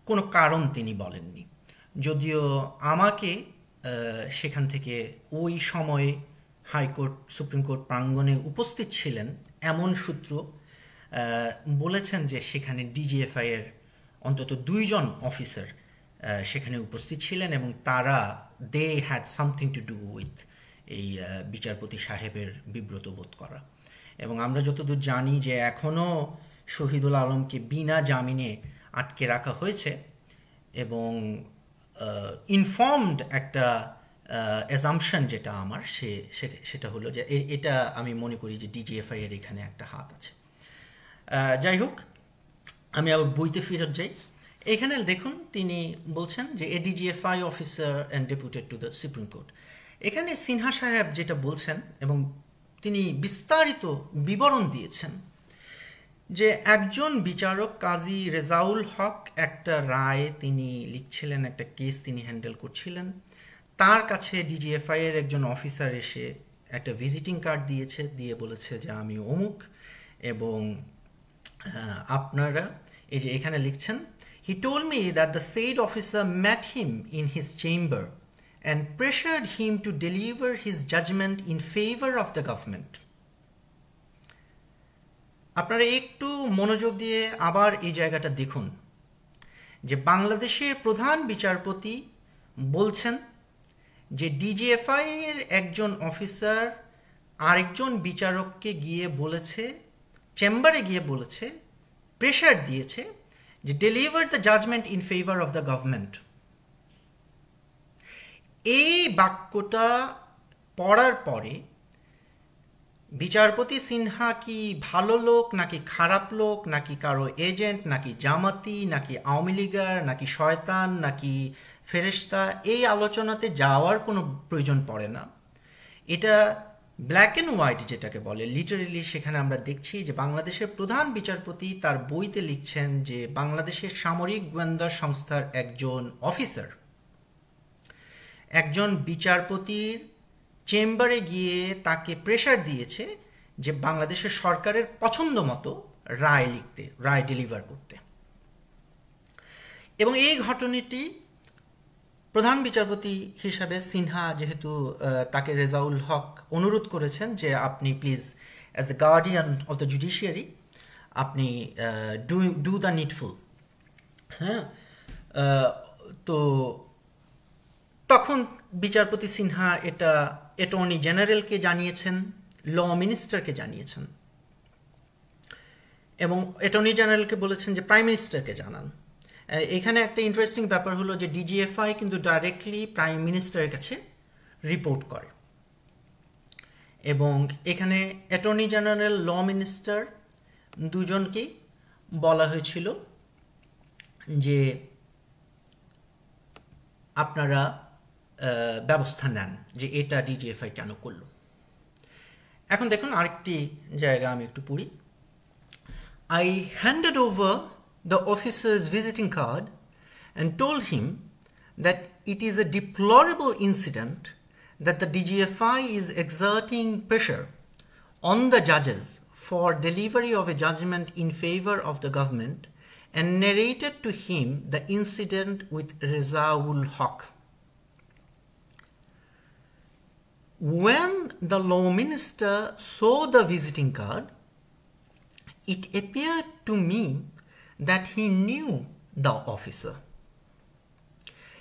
কোনো কারণ তিনি বলেননি যদিও আমাকে সেখান থেকে ওই সময়ে হাইকোর্ট সুপ্রিম কোর্ট প্রাঙ্গণে উপস্থিত ছিলেন এমন সূত্র বলেছেন যে সেখানে ডিজিএফআই এর অন্তত দুইজন অফিসার সেখানে উপস্থিত ছিলেন এবং তারা they had something to do with এই বিচারপতি সাহেবের বিব্রত বোধ করা এবং আমরা যতদূর জানি যে এখনও শহীদুল আলমকে বিনা জামিনে আটকে রাখা হয়েছে এবং ইনফর্মড একটা অ্যাজামশন যেটা আমার সে সেটা হলো যে এটা আমি মনে করি যে ডিজিএফআই এর এখানে একটা হাত আছে যাই হোক আমি আবার বইতে ফেরত যাই এখানে দেখুন তিনি বলছেন যে a DGFI officer and deputed to the supreme court এখানে সিনহা সাহেব যেটা বলছেন এবং তিনি বিস্তারিত বিবরণ দিয়েছেন যে একজন বিচারক কাজী রেজাউল হক একটা রায় তিনি লিখছিলেন একটা কেস তিনি হ্যান্ডেল করছিলেন তার কাছে ডিজিএফআই এর একজন অফিসার এসে একটা ভিজিটিং কার্ড দিয়েছে দিয়ে বলেছে যে আমি অমুক এবং আপনারা এই যে এখানে লিখছেন he told me that the said officer met him in his chamber and pressure him to deliver his judgment in favour of the government আপনারা একটু মনোযোগ দিয়ে আবার এই জায়গাটা দেখুন যে বাংলাদেশের প্রধান বিচারপতি বলছেন যে ডিজিএফআই এর একজন অফিসার আরেকজন বিচারককে গিয়ে বলেছে চেম্বারে গিয়ে বলেছে প্রেশার দিয়েছে যে deliver the judgment in favour of the government এই বাক্যটা পড়ার পরে বিচারপতি সিনহা কি ভালো লোক নাকি খারাপ লোক নাকি কারো এজেন্ট নাকি জামাতি নাকি আওয়ামী লীগার নাকি শয়তান নাকি ফেরেস্তা এই আলোচনাতে যাওয়ার কোনো প্রয়োজন পড়ে না এটা ব্ল্যাক অ্যান্ড হোয়াইট যেটাকে বলে লিটারেলি সেখানে আমরা দেখছি যে বাংলাদেশের প্রধান বিচারপতি তার বইতে লিখছেন যে বাংলাদেশের সামরিক গোয়েন্দা সংস্থার একজন অফিসার একজন বিচারপতির চেম্বারে গিয়ে তাকে প্রেশার দিয়েছে যে বাংলাদেশের সরকারের পছন্দ মতো রায় লিখতে রায় ডেলিভার করতে এবং এই ঘটনাটি প্রধান বিচারপতি হিসাবে সিনহা যেহেতু তাকে রেজাউল হক অনুরোধ করেছেন যে আপনি please as the guardian of the judiciary আপনি ডু ডু দ্য নিডফুল হ্যাঁ তো তখন বিচারপতি সিনহা এটা অ্যাটর্নি জেনারেলকে জানিয়েছেন ল মিনিস্টারকে জানিয়েছেন এবং অ্যাটর্নি জেনারেলকে বলেছেন যে প্রাইম মিনিস্টারকে জানান এখানে একটা ইন্টারেস্টিং ব্যাপার হলো যে ডিজিএফআই কিন্তু ডাইরেক্টলি প্রাইম মিনিস্টারের কাছে রিপোর্ট করে এবং এখানে অ্যাটর্নি জেনারেল ল মিনিস্টার দুজনকেই বলা হয়েছিল যে আপনারা ব্যবস্থা নেন যে এটা ডিজিএফআই কেন করলো এখন দেখুন আরেকটি জায়গা আমি একটু পড়ি I handed over the officer's visiting card and told him that it is a deplorable incident that the DGFI is exerting pressure on the জাজেস for delivery of a judgment in favor of the government and narrated to him the incident with Rezaul Haq. When the law minister saw the visiting card, it appeared to me that he knew the officer.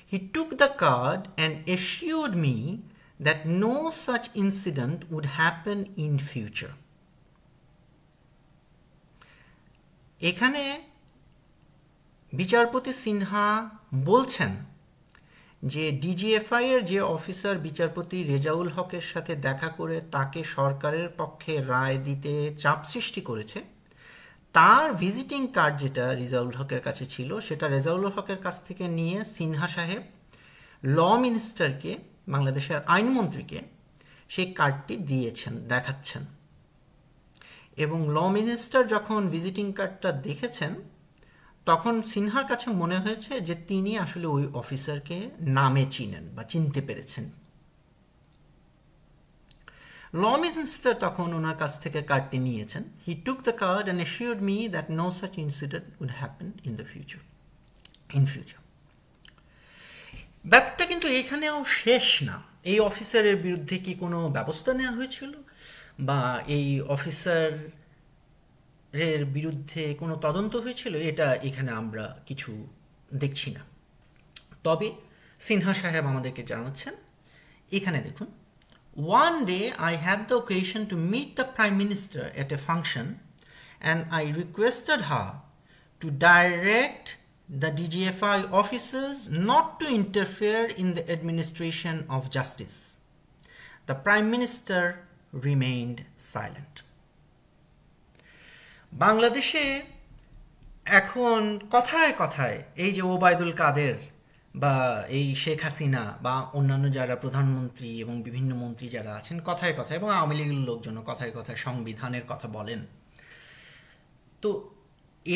He took the card and assured me that no such incident would happen in future. এখানে বিচারপতি সিনহা বলছেন যে DGFI এর যে officer বিচারপতি রেজাউল হকের সাথে দেখা করে তাকে সরকারের পক্ষে রায় দিতে চাপ সৃষ্টি করেছে তার ভিজিটিং কার্ড যেটা রেজাউল হকের কাছে ছিল সেটা রেজাউল হকের কাছ থেকে নিয়ে সিনহা সাহেব ল মিনিস্টারকে বাংলাদেশের আইনমন্ত্রীকে সেই কার্ডটি দিয়েছেন দেখাচ্ছেন এবং ল মিনিস্টার যখন ভিজিটিং কার্ডটা দেখেছেন তখন সিনহার কাছে মনে হয়েছে যে তিনি আসলে ওই অফিসারকে নামে চিনেন বা চিনতে পেরেছেন ল মিনিস্টার তখন ওনার কাছ থেকে কার্ডটি নিয়েছেন he took the card and assure me that no such incident would happen in the future in future ব্যাপারটা কিন্তু এখানেও শেষ না এই অফিসারের বিরুদ্ধে কি কোনো ব্যবস্থা নেওয়া হয়েছিল বা এই অফিসার এর বিরুদ্ধে কোনো তদন্ত হয়েছিল এটা এখানে আমরা কিছু দেখছি না তবে সিনহা সাহেব আমাদেরকে জানাচ্ছেন এখানে দেখুন one day I had the occasion to meet the prime minister at a function and I requested her to direct the DGFI officers not to interfere in the administration of justice the prime minister remained silent বাংলাদেশে এখন কথায় কথায় এই যে ওবায়দুল কাদের বা এই শেখ হাসিনা বা অন্যান্য যারা প্রধানমন্ত্রী এবং বিভিন্ন মন্ত্রী যারা আছেন কথায় কথায় এবং আওয়ামী লীগের লোকজন কথায় কথায় সংবিধানের কথা বলেন তো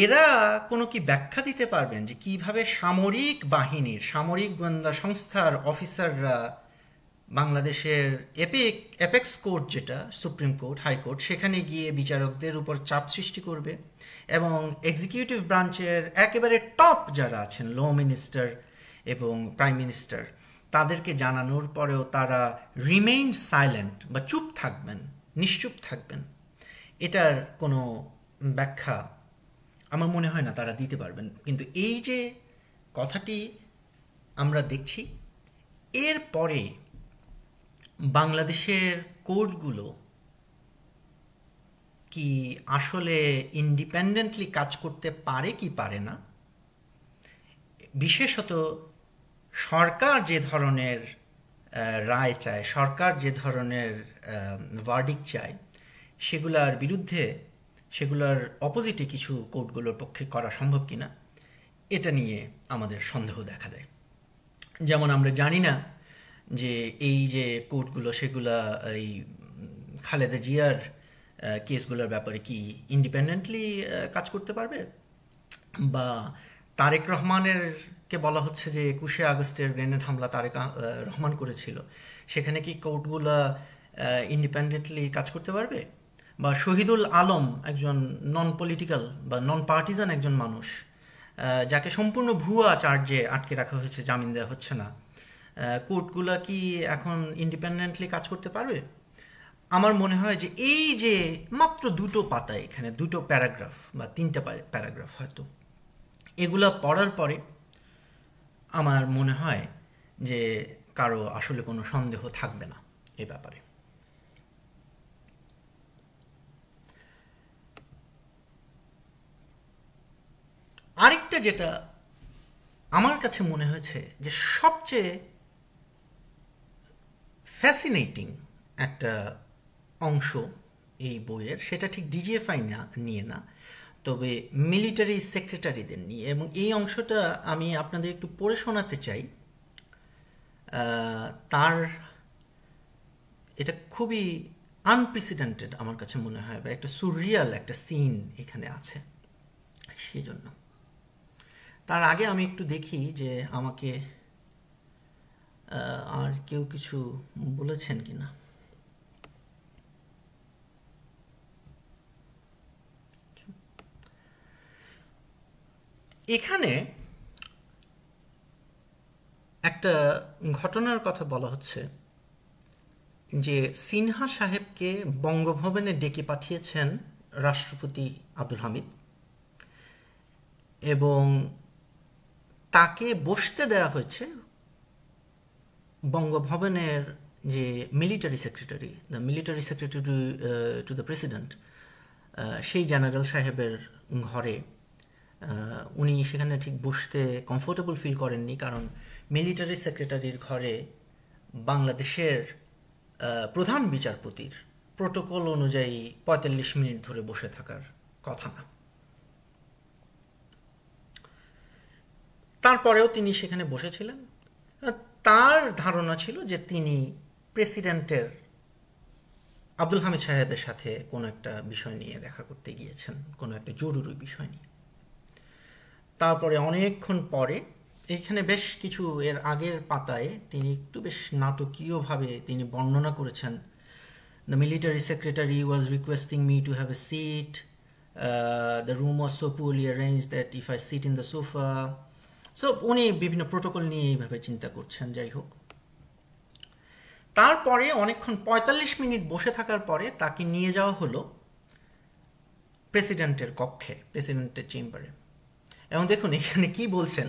এরা কোনো কি ব্যাখ্যা দিতে পারবেন যে কিভাবে সামরিক বাহিনীর সামরিক গোয়েন্দা সংস্থার অফিসাররা বাংলাদেশের এপেক অ্যাপেক্স কোর্ট যেটা সুপ্রিম কোর্ট হাইকোর্ট সেখানে গিয়ে বিচারকদের উপর চাপ সৃষ্টি করবে এবং এক্সিকিউটিভ ব্রাঞ্চের একেবারে টপ যারা আছেন ল মিনিস্টার এবং প্রাইম মিনিস্টার তাদেরকে জানানোর পরেও তারা রিমেইন সাইলেন্ট বা চুপ থাকবেন নিশ্চুপ থাকবেন এটার কোনো ব্যাখ্যা আমার মনে হয় না তারা দিতে পারবেন কিন্তু এই যে কথাটি আমরা দেখছি এর পরে বাংলাদেশের কোর্টগুলো কি আসলে ইন্ডিপেন্ডেন্টলি কাজ করতে পারে কি পারে না বিশেষত সরকার যে ধরনের রায় চায় সরকার যে ধরনের ওয়ার্ডিক চায় সেগুলার বিরুদ্ধে সেগুলার অপোজিটে কিছু কোর্টগুলোর পক্ষে করা সম্ভব কিনা এটা নিয়ে আমাদের সন্দেহ দেখা দেয় যেমন আমরা জানি না যে এই যে কোর্টগুলো সেগুলা এই খালেদা জিয়ার কেসগুলোর ব্যাপারে কি ইন্ডিপেন্ডেন্টলি কাজ করতে পারবে বা তারেক রহমানের কে বলা হচ্ছে যে একুশে আগস্টের গ্রেনেড হামলা তারেক রহমান করেছিল সেখানে কি কোর্টগুলো ইন্ডিপেন্ডেন্টলি কাজ করতে পারবে বা শহীদুল আলম একজন নন পলিটিক্যাল বা নন পার্টিজান একজন মানুষ যাকে সম্পূর্ণ ভুয়া চার্জে আটকে রাখা হয়েছে জামিন দেওয়া হচ্ছে না কোর্টগুলো কি এখন ইন্ডিপেন্ডেন্টলি কাজ করতে পারবে আমার মনে হয় যে এই যে মাত্র দুটো পাতা এখানে দুটো প্যারাগ্রাফ বা তিনটা প্যারাগ্রাফ হয়তো এগুলো পড়ার পরে আমার মনে হয় যে কারো আসলে কোনো সন্দেহ থাকবে না এ ব্যাপারে আরেকটা যেটা আমার কাছে মনে হয়েছে যে সবচেয়ে ফ্যাসিনেটিং একটা অংশ এই বইয়ের সেটা ঠিক ডিজিএফআই না নিয়ে না তবে মিলিটারি সেক্রেটারিদের নিয়ে এবং এই অংশটা আমি আপনাদের একটু পড়ে শোনাতে চাই তার এটা খুবই আনপ্রেসিডেন্টেড আমার কাছে মনে হয় বা একটা সুরিয়াল একটা সিন এখানে আছে সেজন্য তার আগে আমি একটু দেখি যে আমাকে আর কেউ কিছু বলেছেন কি না এখানে একটা ঘটনার কথা বলা হচ্ছে যে সিনহা সাহেবকে বঙ্গভবনে ডেকে পাঠিয়েছেন রাষ্ট্রপতি আব্দুল হামিদ এবং তাকে বসতে দেয়া হয়েছে বঙ্গভবনের যে military secretary the military secretary to the president সেই জেনারেল সাহেবের ঘরে uh, উনি সেখানে ঠিক বসতে কমফোর্টেবল ফিল করেননি কারণ মিলিটারি সেক্রেটারির ঘরে বাংলাদেশের uh, প্রধান বিচারপতির প্রোটোকল অনুযায়ী ৪৫ মিনিট ধরে বসে থাকার কথা না তারপরেও তিনি সেখানে বসেছিলেন তার ধারণা ছিল যে তিনি প্রেসিডেন্টের আব্দুল হামিদ সাহেবের সাথে কোনো একটা বিষয় নিয়ে দেখা করতে গিয়েছেন কোনো একটা জরুরি বিষয় নিয়ে তারপরে অনেকক্ষণ পরে এখানে বেশ কিছু এর আগের পাতায় তিনি একটু বেশ নাটকীয়ভাবে তিনি বর্ণনা করেছেন the military secretary was requesting me to have a seat the room was so fully arrange that if I sit in the sofa so উনি বিভিন্ন প্রোটোকল নিয়ে এইভাবে চিন্তা করছেন যাই হোক তারপরে অনেকক্ষণ ৪৫ মিনিট বসে থাকার পরে তাকে নিয়ে যাওয়া হলো প্রেসিডেন্টের কক্ষে প্রেসিডেন্টের চেম্বারে এবং দেখুন এখানে কি বলছেন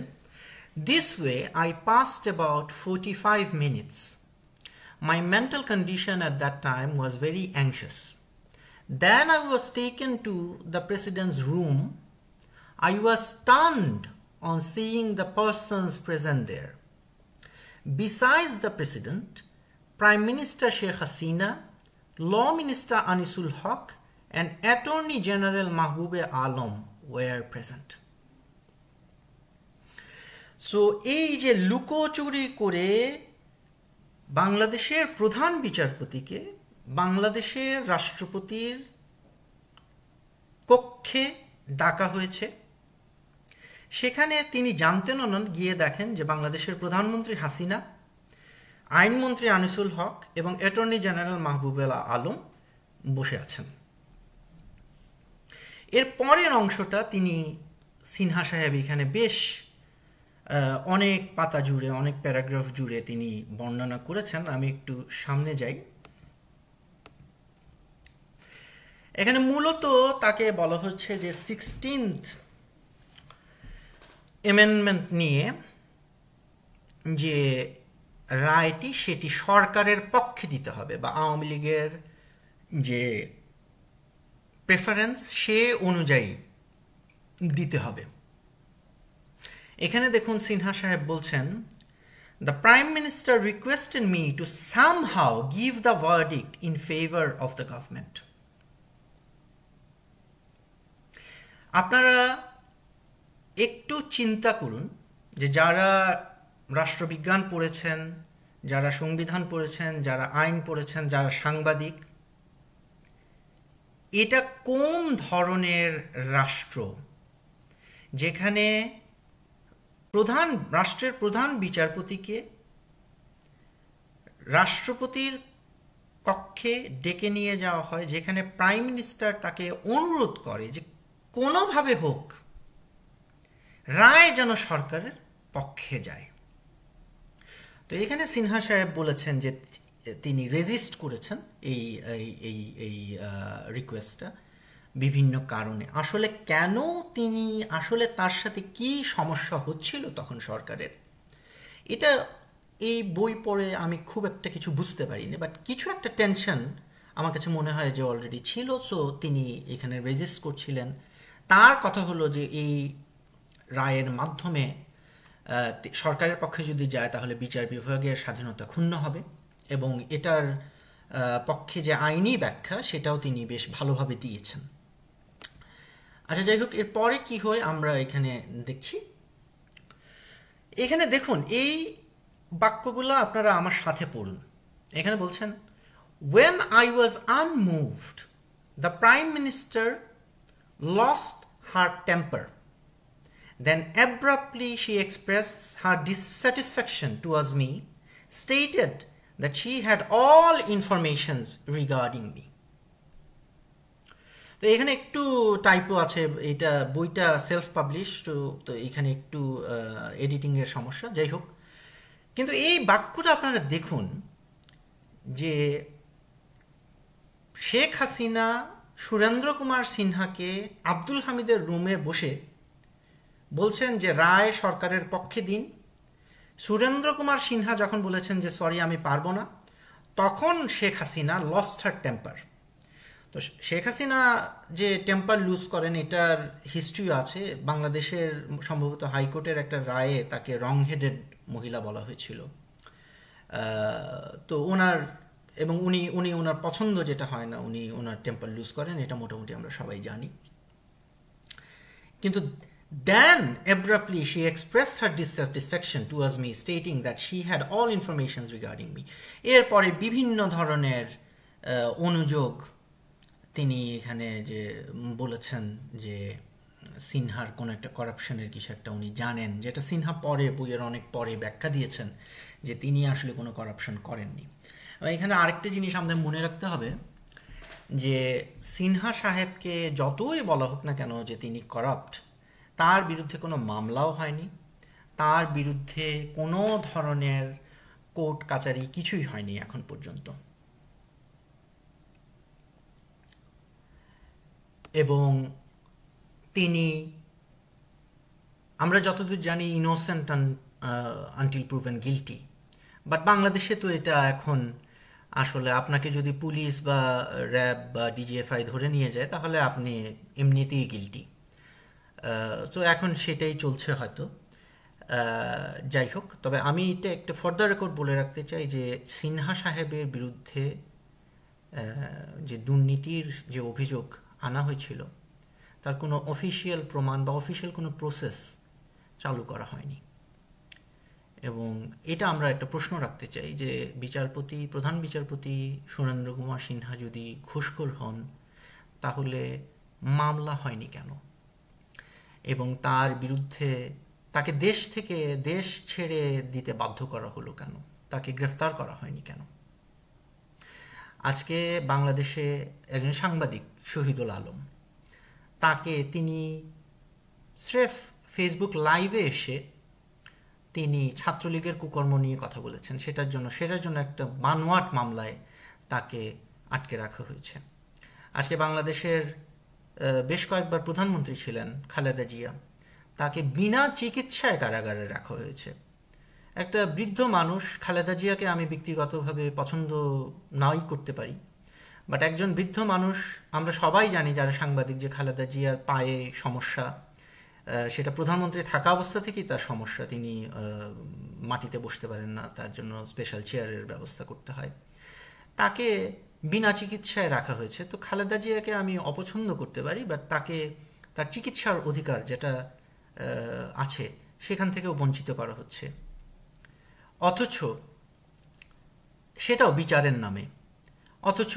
this way I passed about forty five minutes My mental condition at that time was very anxious. Then I was taken to the president's room I was stunned on seeing the persons present there. Besides the President, Prime Minister Sheikh Hasina, Law Minister Anisul Haq, and Attorney General Mahbube Alam were present. So এই যে লুকোচুরি করে বাংলাদেশের প্রধান বিচারপতিকে বাংলাদেশের রাষ্ট্রপতির কক্ষে ডাকা হয়েছে সেখানে তিনি জানতেন নন গিয়ে দেখেন যে বাংলাদেশের প্রধানমন্ত্রী হাসিনা আইনমন্ত্রী আনিসুল হক এবং অ্যাটর্নি জেনারেল মাহবুবেলা আলম বসে আছেন এর পরের অংশটা তিনি সিনহা সাহেব এখানে বেশ অনেক পাতা জুড়ে অনেক প্যারাগ্রাফ জুড়ে তিনি বর্ণনা করেছেন আমি একটু সামনে যাই এখানে মূলত তাকে বলা হচ্ছে যে সিক্সটিন্থ অ্যামেন্ডমেন্ট নিয়ে যে রায়টি সেটি সরকারের পক্ষে দিতে হবে বা আওয়ামী লীগের যে প্রেফারেন্স সে অনুযায়ী দিতে হবে এখানে দেখুন সিনহা সাহেব বলছেন the prime minister requested me to somehow give the verdict in favour of the government আপনারা একটু চিন্তা করুন যে যারা রাষ্ট্রবিজ্ঞান পড়েছেন যারা সংবিধান পড়েছেন যারা আইন পড়েছেন যারা সাংবাদিক এটা কোন ধরনের রাষ্ট্র যেখানে প্রধান রাষ্ট্রের প্রধান বিচারপতিকে রাষ্ট্রপতির কক্ষে ডেকে নিয়ে যাওয়া হয় যেখানে প্রাইম মিনিস্টার তাকে অনুরোধ করে যে কোনোভাবে হোক রায় যেন সরকারের পক্ষে যায় তো এখানে সিনহা সাহেব বলেছেন যে তিনি রেজিস্ট করেছেন এই এই এই রিকোয়েস্টটা বিভিন্ন কারণে আসলে কেন তিনি আসলে তার সাথে কি সমস্যা হচ্ছিল তখন সরকারের এটা এই বই পড়ে আমি খুব একটা কিছু বুঝতে পারিনি বাট কিছু একটা টেনশন আমার কাছে মনে হয় যে অলরেডি ছিল সো তিনি এখানে রেজিস্ট করছিলেন তার কথা হলো যে এই রায়ের মাধ্যমে সরকারের পক্ষে যদি যায় তাহলে বিচার বিভাগের স্বাধীনতা ক্ষুণ্ণ হবে এবং এটার পক্ষে যে আইনি ব্যাখ্যা সেটাও তিনি বেশ ভালোভাবে দিয়েছেন আচ্ছা যাই হোক এরপরে কি হয় আমরা এখানে দেখছি এখানে দেখুন এই বাক্যগুলো আপনারা আমার সাথে পড়ুন এখানে বলছেন when I was unmoved the prime minister lost her temper Then abruptly she expressed her dissatisfaction towards me, stated that she had all informations regarding me. তো এখানে একটু টাইপও আছে এটা বইটা সেলফ পাবলিশ তো তো এখানে একটু এডিটিংয়ের সমস্যা যাই হোক কিন্তু এই বাক্যটা আপনারা দেখুন যে শেখ হাসিনা সুরেন্দ্র কুমার সিনহাকে আব্দুল হামিদের রুমে বসে বলছেন যে রায় সরকারের পক্ষে দিন সুরেন্দ্র কুমার সিনহা যখন বলেছেন যে সরি আমি পারবো না তখন Sheikh Hasina lost her temper তো শেখ হাসিনা যে টেম্পার লুজ করেন এটার হিস্ট্রিও আছে বাংলাদেশের সম্ভবত হাইকোর্টের একটা রায়ে তাকে রং হেডেড মহিলা বলা হয়েছিল তো ওনার এবং উনি উনি ওনার পছন্দ যেটা হয় না উনি ওনার টেম্পার লুজ করেন এটা মোটামুটি আমরা সবাই জানি কিন্তু Then, abruptly, she expressed her dissatisfaction towards me, stating that she had all informations regarding me. এরপরে বিভিন্ন ধরনের অনুযোগ তিনি এখানে যে বলেছেন যে সিনহার কোনো একটা করাপশনের কিছু একটা উনি জানেন যেটা সিনহা পরে বইয়ের অনেক পরে ব্যাখ্যা দিয়েছেন যে তিনি আসলে কোনো করাপশন করেননি এখানে আরেকটা জিনিস আমাদের মনে রাখতে হবে যে সিনহা সাহেবকে যতই বলা হোক না কেন যে তিনি করাপ্ট তার বিরুদ্ধে কোনো মামলাও হয়নি তার বিরুদ্ধে কোনো ধরনের কোর্ট কাচারি কিছুই হয়নি এখন পর্যন্ত এবং তিনি আমরা যতদূর জানি innocent until proven guilty but বাংলাদেশে তো এটা এখন আসলে আপনাকে যদি পুলিশ বা র্যাব বা ডিজিএফআই ধরে নিয়ে যায় তাহলে আপনি এমনিতেই গিলটি তো এখন সেটাই চলছে হয়তো যাই হোক তবে আমি এটা একটা ফর্দার রেকর্ড বলে রাখতে চাই যে সিনহা সাহেবের বিরুদ্ধে যে দুর্নীতির যে অভিযোগ আনা হয়েছিল তার কোনো অফিসিয়াল প্রমাণ বা অফিসিয়াল কোনো প্রসেস চালু করা হয়নি এবং এটা আমরা একটা প্রশ্ন রাখতে চাই যে বিচারপতি প্রধান বিচারপতি সুরেন্দ্র কুমার সিনহা যদি ঘুষখোর হন তাহলে মামলা হয়নি কেন এবং তার বিরুদ্ধে তাকে দেশ থেকে দেশ ছেড়ে দিতে বাধ্য করা হলো কেন তাকে গ্রেফতার করা হয়নি কেন আজকে বাংলাদেশে একজন সাংবাদিক শহীদুল আলম তাকে তিনি স্রেফ ফেসবুক লাইভে এসে তিনি ছাত্রলীগের কুকর্ম নিয়ে কথা বলেছেন সেটার জন্য সেটার জন্য একটা বানোয়াট মামলায় তাকে আটকে রাখা হয়েছে আজকে বাংলাদেশের বেশ কয়েকবার প্রধানমন্ত্রী ছিলেন খালেদা জিয়া তাকে বিনা চিকিৎসায় কারাগারে রাখা হয়েছে একটা বৃদ্ধ মানুষ খালেদা জিয়াকে আমি ব্যক্তিগতভাবে পছন্দ নাই করতে পারি বাট একজন বৃদ্ধ মানুষ আমরা সবাই জানি যারা সাংবাদিক যে খালেদা জিয়ার পায়ে সমস্যা সেটা প্রধানমন্ত্রী থাকা অবস্থা থেকেই তার সমস্যা তিনি মাটিতে বসতে পারেন না তার জন্য স্পেশাল চেয়ারের ব্যবস্থা করতে হয় তাকে বিনা চিকিৎসায় রাখা হয়েছে তো খালেদা জিয়াকে আমি অপছন্দ করতে পারি বা তাকে তার চিকিৎসার অধিকার যেটা আছে সেখান থেকেও বঞ্চিত করা হচ্ছে অথচ সেটাও বিচারের নামে অথচ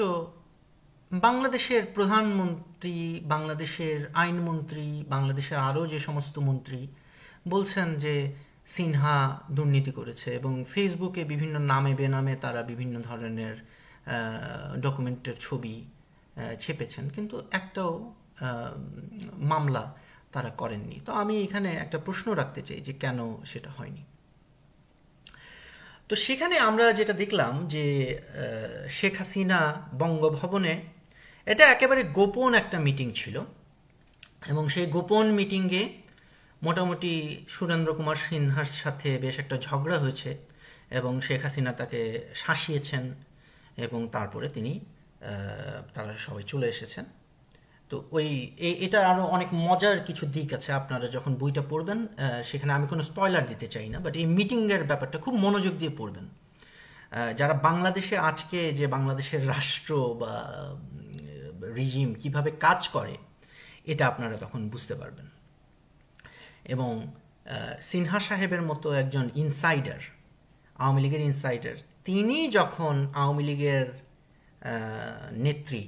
বাংলাদেশের প্রধানমন্ত্রী বাংলাদেশের আইনমন্ত্রী বাংলাদেশের আরও যে সমস্ত মন্ত্রী বলছেন যে সিনহা দুর্নীতি করেছে এবং ফেসবুকে বিভিন্ন নামে বেনামে তারা বিভিন্ন ধরনের ডকুমেন্টের ছবি ছেপেছেন কিন্তু একটাও মামলা তারা করেননি তো আমি এখানে একটা প্রশ্ন রাখতে চাই যে কেন সেটা হয়নি তো সেখানে আমরা যেটা দেখলাম যে শেখ হাসিনা বঙ্গভবনে এটা একেবারে গোপন একটা মিটিং ছিল এবং সেই গোপন মিটিংয়ে মোটামুটি সুরেন্দ্র কুমার সিনহার সাথে বেশ একটা ঝগড়া হয়েছে এবং শেখ হাসিনা তাকে শাসিয়েছেন এবং তারপরে তিনি তারা সবাই চলে এসেছেন তো ওই এটা আরও অনেক মজার কিছু দিক আছে আপনারা যখন বইটা পড়বেন সেখানে আমি কোনো স্পয়লার দিতে চাই না বাট এই মিটিংয়ের ব্যাপারটা খুব মনোযোগ দিয়ে পড়বেন যারা বাংলাদেশে আজকে যে বাংলাদেশের রাষ্ট্র বা রিজিম কিভাবে কাজ করে এটা আপনারা তখন বুঝতে পারবেন এবং সিনহা সাহেবের মতো একজন ইনসাইডার আওয়ামী লীগের ইনসাইডার তিনি যখন আওয়ামী লীগের নেত্রী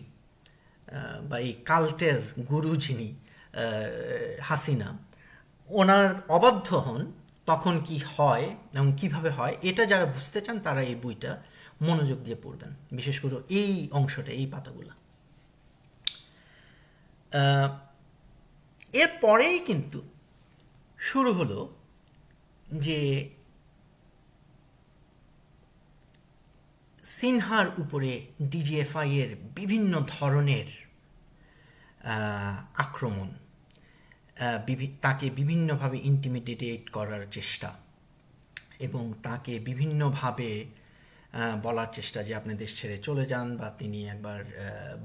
বা এই কাল্টের গুরু যিনি হাসিনা ওনার অবাধ্য হন তখন কি হয় এবং কিভাবে হয় এটা যারা বুঝতে চান তারা এই বইটা মনোযোগ দিয়ে পড়বেন বিশেষ করে এই অংশটা এই পাতাগুলো এরপরেই কিন্তু শুরু হলো যে সিনহার উপরে ডিজিএফআই এর বিভিন্ন ধরনের আক্রমণ তাকে বিভিন্নভাবে ইন্টিমিডিয়েট করার চেষ্টা এবং তাকে বিভিন্নভাবে বলার চেষ্টা যে আপনি দেশ ছেড়ে চলে যান বা তিনি একবার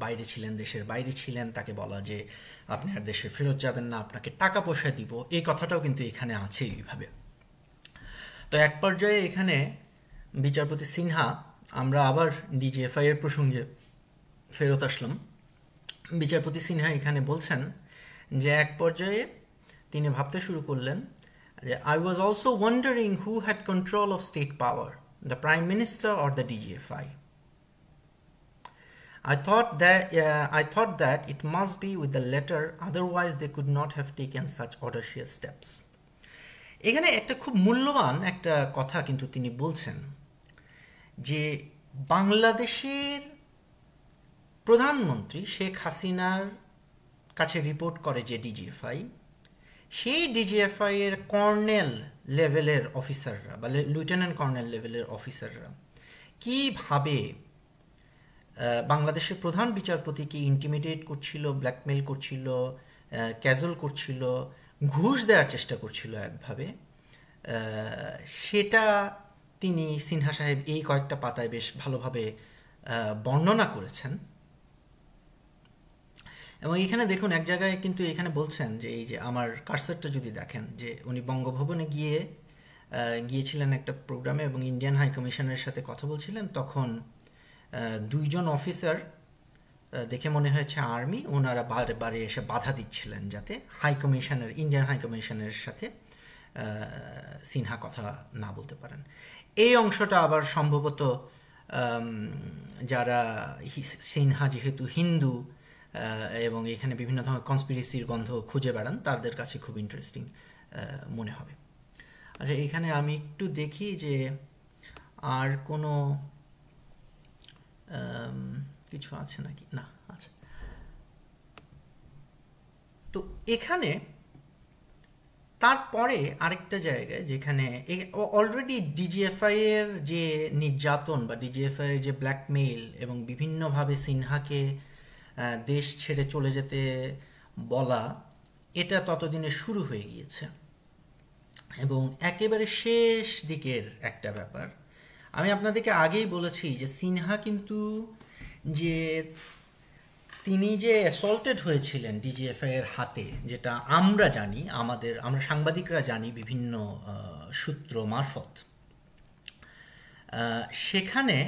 বাইরে ছিলেন দেশের বাইরে ছিলেন তাকে বলা যে আপনি আর দেশে ফেরত যাবেন না আপনাকে টাকা পয়সা দিব এই কথাটাও কিন্তু এখানে আছে এইভাবে তো এক পর্যায়ে এখানে বিচারপতি সিনহা আমরা আবার ডিজিএফআই এর প্রসঙ্গে ফেরত আসলাম বিচারপতি সিনহা এখানে বলছেন যে এক পর্যায়ে তিনি ভাবতে শুরু করলেন যে I was also wondering who had control of state power the prime minister or the DGFI I thought that uh, I thought that it must be with the letter, otherwise they could not have taken such audacious steps. এখানে একটা খুব মূল্যবান একটা কথা কিন্তু তিনি বলছেন যে বাংলাদেশের প্রধানমন্ত্রী শেখ হাসিনার কাছে রিপোর্ট করে যে ডিজিএফআই সেই ডিজিএফআই এর কর্নেল লেভেলের অফিসাররা বা লুটেন্যান্ট কর্নেল লেভেলের অফিসাররা কীভাবে বাংলাদেশের প্রধান বিচারপতিকে ইন্টিমিডিয়েট করছিল ব্ল্যাকমেল করছিল ক্যাজল করছিল ঘুষ দেওয়ার চেষ্টা করছিল একভাবে সেটা তিনি সিনহা সাহেব এই কয়েকটা পাতায় বেশ ভালোভাবে বর্ণনা করেছেন এবং এখানে দেখুন এক জায়গায় কিন্তু এখানে বলছেন যে এই যে আমার কার্সারটা যদি দেখেন যে উনি বঙ্গভবনে গিয়ে গিয়েছিলেন একটা প্রোগ্রামে এবং ইন্ডিয়ান হাই কমিশনের সাথে কথা বলছিলেন তখন দুইজন অফিসার দেখে মনে হয়েছে আর্মি ওনারা বারে বারে এসে বাধা দিচ্ছিলেন যাতে হাই কমিশনের ইন্ডিয়ান হাই কমিশনের সাথে সিনহা কথা না বলতে পারেন এই অংশটা আবার সম্ভবত যারা সিনহা যেহেতু হিন্দু এবং এখানে বিভিন্ন ধরনের কনস্পিরেসির গন্ধ খুঁজে বেড়ান তাদের কাছে খুব ইন্টারেস্টিং মনে হবে আচ্ছা এখানে আমি একটু দেখি যে আর কোনো কিছু আছে নাকি না আচ্ছা তো এখানে তারপরে আরেকটা জায়গায় যেখানে অলরেডি ডিজিএফআই এর যে নির্যাতন বা ডিজিএফআই এর যে ব্ল্যাকমেইল এবং বিভিন্নভাবে সিনহাকে দেশ ছেড়ে চলে যেতে বলা এটা ততদিনে শুরু হয়ে গিয়েছে এবং একেবারে শেষ দিকের একটা ব্যাপার আমি আপনাদেরকে আগেই বলেছি যে সিনহা কিন্তু যে তিনি যে অ্যাসল্টেড হয়েছিলেন ডিজিএফআই এর হাতে যেটা আমরা জানি আমাদের আমরা সাংবাদিকরা জানি বিভিন্ন সূত্র মারফত সেখানে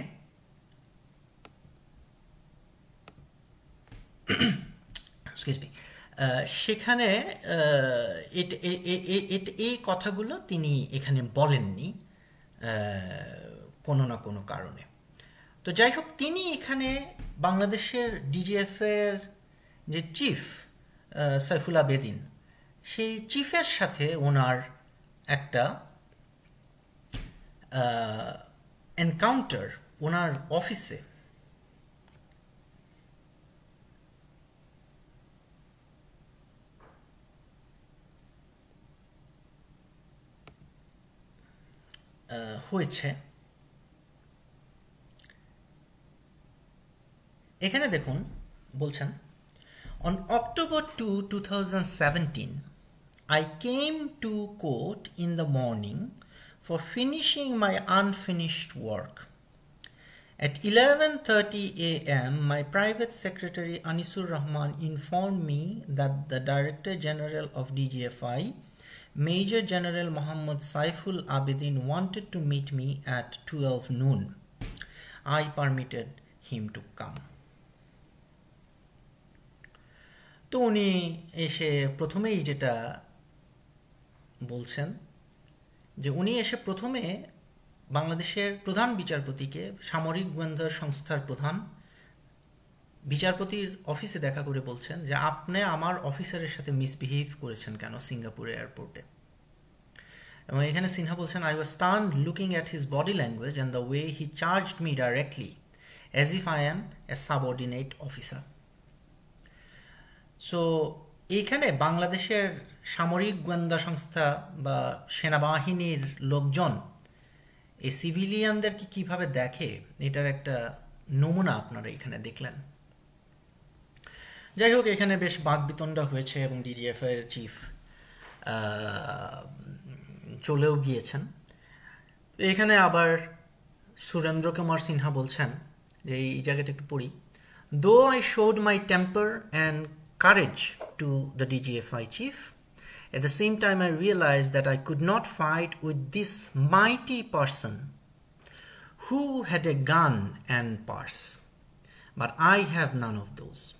সেখানে এই কথাগুলো তিনি এখানে বলেননি কোনো না কোনো কারণে তো যাই হোক তিনি এখানে বাংলাদেশের ডিজিএফের যে চিফ সাইফুল আবেদিন সেই চিফের সাথে ওনার একটা এনকাউন্টার ওনার অফিসে হয়েছে এখানে দেখুন বলছেন on October two two I came to court in the morning for finishing my unfinished work at eleven thirty A M my private secretary Anisur Rahman inform me that the director general of DGFI major general Mohammad Saiful Abedin wanted to meet me at twelve noon I permitted him to come তো উনি এসে প্রথমেই যেটা বলছেন যে উনি এসে প্রথমে বাংলাদেশের প্রধান বিচারপতিকে সামরিক গোয়েন্দা সংস্থার প্রধান বিচারপতির অফিসে দেখা করে বলছেন যে আপনি আমার অফিসারের সাথে মিসবিহেভ করেছেন কেন সিঙ্গাপুরে এয়ারপোর্টে এবং এখানে সিনহা বলছেন I was stun looking at his body language and the way he charged me directly as if I am a subordinate officer so এইখানে বাংলাদেশের সামরিক গোয়েন্দা সংস্থা বা সেনাবাহিনীর লোকজন এই সিভিলিয়ানদেরকে কিভাবে দেখে এটার একটা নমুনা আপনারা এখানে দেখলেন যাই হোক এখানে বেশ বাক বিতণ্ডা হয়েছে এবং ডিডিএফ এর চিফ চলেও গিয়েছেন এখানে আবার সুরেন্দ্র কুমার সিনহা বলছেন যে এই জায়গাটা একটু পড়ি though I showed my temper and courage to the DGFI chief. At the same time, I realized that I could not fight with this mighty person who had a gun and purse. But I have none of those.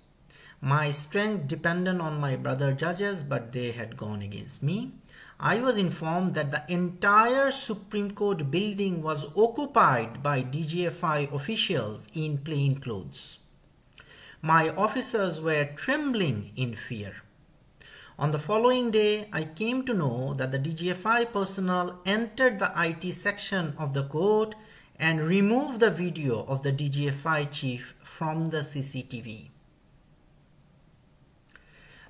My strength depended on my brother judges, but they had gone against me. I was informed that the entire Supreme Court building was occupied by DGFI officials in plain clothes. My officers were trembling in fear. On the following day, I came to know that the DGFI personnel entered the IT section of the court and removed the video of the DGFI chief from the CCTV.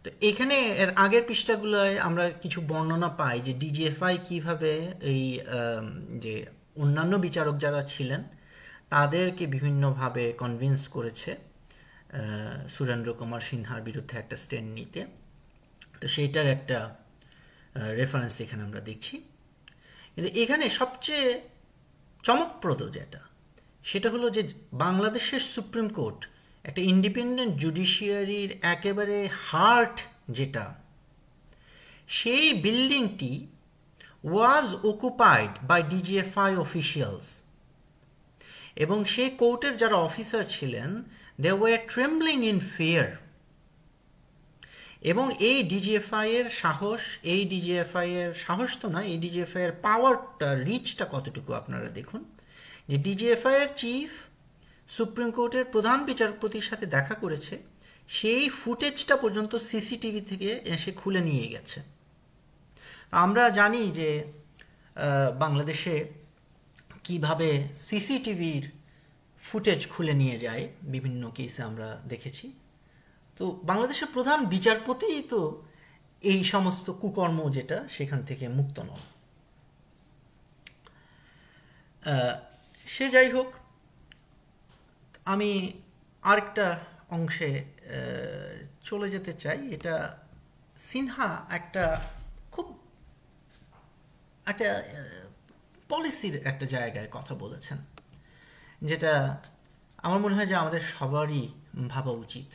তো এখানে এর আগের পৃষ্ঠাগুলোয় আমরা কিছু বর্ণনা পাই যে DGFI কিভাবে এই যে অন্যান্য বিচারক যারা ছিলেন তাদেরকে বিভিন্নভাবে কনভিন্স করেছে সুরেন্দ্র কুমার সিনহার বিরুদ্ধে একটা স্ট্যান্ড নিতে তো সেইটার একটা রেফারেন্স এখানে আমরা দেখছি কিন্তু এখানে সবচেয়ে চমকপ্রদ যেটা সেটা হলো যে বাংলাদেশের সুপ্রিম কোর্ট একটা ইন্ডিপেন্ডেন্ট জুডিশিয়ারির একেবারে হার্ট যেটা সেই বিল্ডিংটি was occupied by DGFI officials এবং সেই কোর্টের যারা অফিসার ছিলেন they were trembling in fear এবং এই ডিজিএফআই এর সাহস এই ডিজিএফআই এর সাহস তো না এই ডিজিএফআই এর পাওয়ারটা রিচটা কতটুকু আপনারা দেখুন যে ডিজিএফআই এর চিফ সুপ্রিম কোর্টের প্রধান বিচারপতির সাথে দেখা করেছে সেই ফুটেজটা পর্যন্ত সিসিটিভি থেকে এসে খুলে নিয়ে গেছে আমরা জানি যে বাংলাদেশে কিভাবে সিসিটিভির ফুটেজ খুলে নিয়ে যায় বিভিন্ন কেসে আমরা দেখেছি তো বাংলাদেশের প্রধান বিচারপতি তো এই সমস্ত কুকর্ম যেটা সেখান থেকে মুক্ত নন সে যাই হোক আমি আরেকটা অংশে চলে যেতে চাই এটা সিনহা একটা খুব একটা পলিসির একটা জায়গায় কথা বলেছেন যেটা আমার মনে হয় যে আমাদের সবারই ভাবা উচিত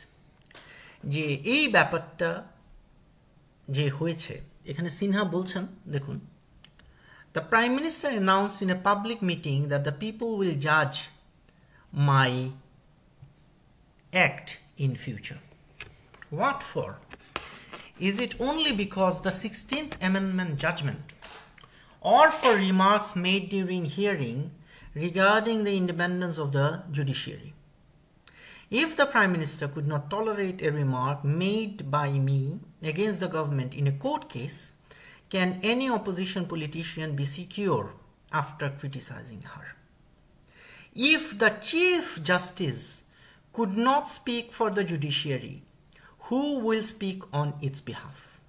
যে এই ব্যাপারটা যে হয়েছে এখানে সিনহা বলছেন দেখুন the prime minister announce in a public meeting that the people will জাজ my act in future what for is it only because the sixteenth amendment judgment or for remarks made during hearing regarding the independence of the judiciary. If the Prime Minister could not tolerate a remark made by me against the government in a court case, can any opposition politician be secure after criticizing her? If the Chief Justice could not speak for the judiciary, who will speak on its behalf?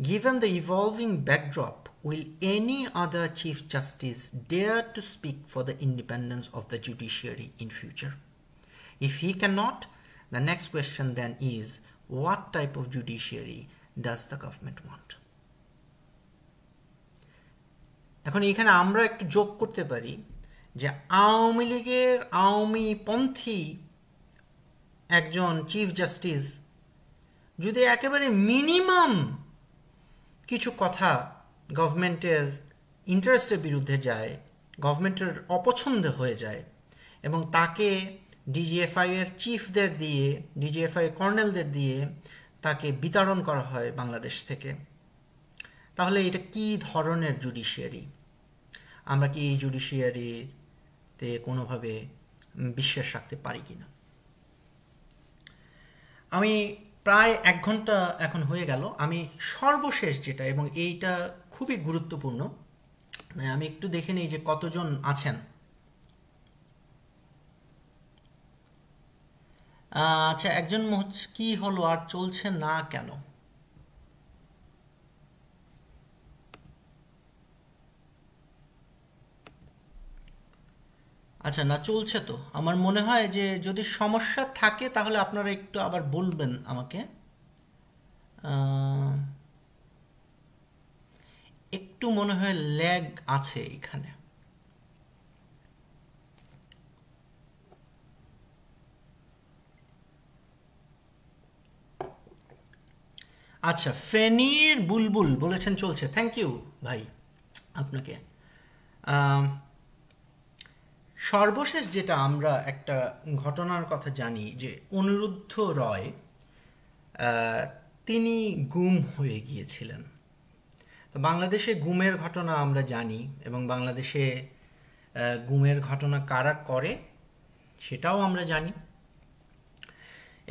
Given the evolving backdrop Will any other Chief Justice dare to speak for the independence of the judiciary in future? If he cannot, the next question then is what type of judiciary does the government want? এখন এখানে আমরা একটু যোগ করতে পারি যে আওয়ামী লীগের আওয়ামী পন্থী একজন চিফ জাস্টিস যদি একেবারে মিনিমাম কিছু কথা গভর্নমেন্টের ইন্টারেস্টের বিরুদ্ধে যায় গভর্নমেন্টের অপছন্দ হয়ে যায় এবং তাকে ডিজিএফআই এর চিফদের দিয়ে ডিজিএফআই কর্নেলদের দিয়ে তাকে বিতাড়ন করা হয় বাংলাদেশ থেকে তাহলে এটা কি ধরনের জুডিশিয়ারি আমরা কি এই জুডিশিয়ারিতে কোনোভাবে বিশ্বাস রাখতে পারি কি না আমি প্রায় এক ঘন্টা এখন হয়ে গেল আমি সর্বশেষ যেটা এবং এইটা খুবই গুরুত্বপূর্ণ আমি একটু দেখে নিই যে কতজন আছেন আচ্ছা একজন কি হলো আর চলছে না কেন আচ্ছা না চলছে তো আমার মনে হয় যে যদি সমস্যা থাকে তাহলে আপনারা একটু আবার বলবেন আমাকে একটু মনে হয় ল্যাগ আছে এখানে আচ্ছা ফেনির বুলবুল বলেছেন চলছে থ্যাংক ইউ ভাই আপনাকে সর্বশেষ যেটা আমরা একটা ঘটনার কথা জানি যে অনিরুদ্ধ রয় তিনি গুম হয়ে গিয়েছিলেন তো বাংলাদেশে গুমের ঘটনা আমরা জানি এবং বাংলাদেশে গুমের ঘটনা কারা করে সেটাও আমরা জানি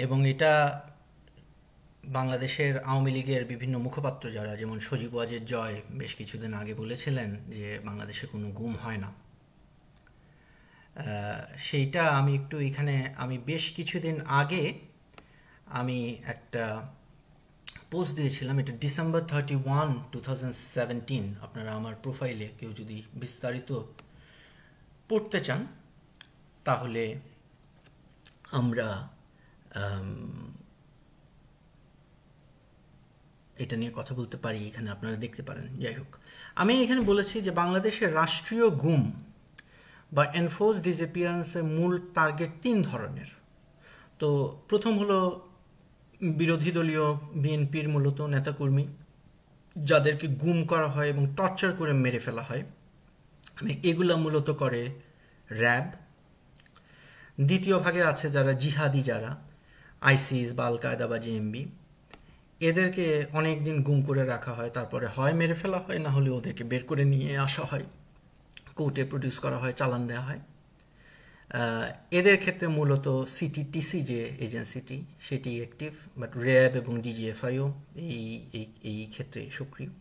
এবং এটা বাংলাদেশের আওয়ামী লীগের বিভিন্ন মুখপাত্র যারা যেমন সজীব ওয়াজের জয় বেশ কিছুদিন আগে বলেছিলেন যে বাংলাদেশে কোনো গুম হয় না সেইটা আমি একটু এখানে আমি বেশ কিছুদিন আগে আমি একটা পোস্ট দিয়েছিলাম এটা ডিসেম্বর থার্টি ওয়ান টু আপনারা আমার প্রোফাইলে কেউ যদি বিস্তারিত পড়তে চান তাহলে আমরা এটা নিয়ে কথা বলতে পারি এখানে আপনারা দেখতে পারেন যাই হোক আমি এখানে বলেছি যে বাংলাদেশের রাষ্ট্রীয় গুম বা এনফোর্স ডিসঅ্যাপিয়ারেন্সের মূল টার্গেট তিন ধরনের তো প্রথম হলো বিরোধী দলীয় বিএনপির মূলত নেতাকর্মী যাদেরকে গুম করা হয় এবং টর্চার করে মেরে ফেলা হয় মানে এগুলা মূলত করে র্যাব দ্বিতীয় ভাগে আছে যারা জিহাদি যারা আইসিস বা আল কায়দা বা জিএমবি এদেরকে অনেক দিন গুম করে রাখা হয় তারপরে হয় মেরে ফেলা হয় না হলে ওদেরকে বের করে নিয়ে আসা হয় কোর্টে প্রডিউস করা হয় চালান দেওয়া হয় এদের ক্ষেত্রে মূলত সিটিটিসি যে এজেন্সিটি সেটি অ্যাক্টিভ বাট র্যাব এবং ডিজিএফআইও এই এই ক্ষেত্রে সক্রিয়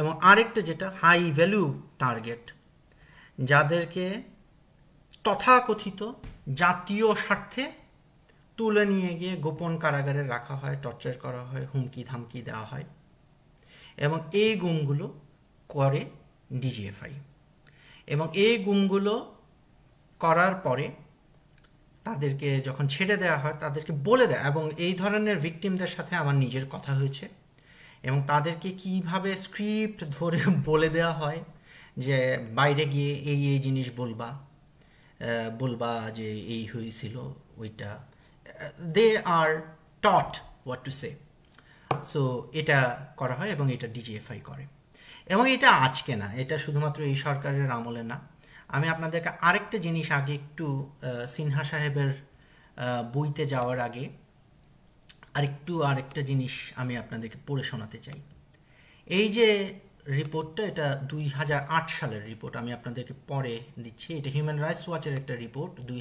এবং আরেকটা যেটা হাই ভ্যালু টার্গেট যাদেরকে তথাকথিত জাতীয় স্বার্থে তুলে নিয়ে গিয়ে গোপন কারাগারে রাখা হয় টর্চার করা হয় হুমকি ধামকি দেওয়া হয় এবং এই গুমগুলো করে ডিজিএফআই এবং এই গুমগুলো করার পরে তাদেরকে যখন ছেড়ে দেওয়া হয় তাদেরকে বলে দেয় এবং এই ধরনের ভিকটিমদের সাথে আমার নিজের কথা হয়েছে এবং তাদেরকে কিভাবে স্ক্রিপ্ট ধরে বলে দেওয়া হয় যে বাইরে গিয়ে এই এই জিনিস বলবা বলবা যে এই হয়েছিল ওইটা they are taught what to say so এটা করা হয় এবং এটা ডিজিএফআই করে এবং এটা আজকে না এটা শুধুমাত্র এই সরকারের আমলে না আমি আপনাদেরকে আরেকটা জিনিস আগে একটু সিনহা সাহেবের বইতে যাওয়ার আগে আরেকটু আরেকটা জিনিস আমি আপনাদেরকে পড়ে শোনাতে চাই এই যে রিপোর্টটা এটা দুই সালের রিপোর্ট আমি আপনাদেরকে পরে দিচ্ছি এটা হিউম্যান রাইটস ওয়াচের একটা রিপোর্ট দুই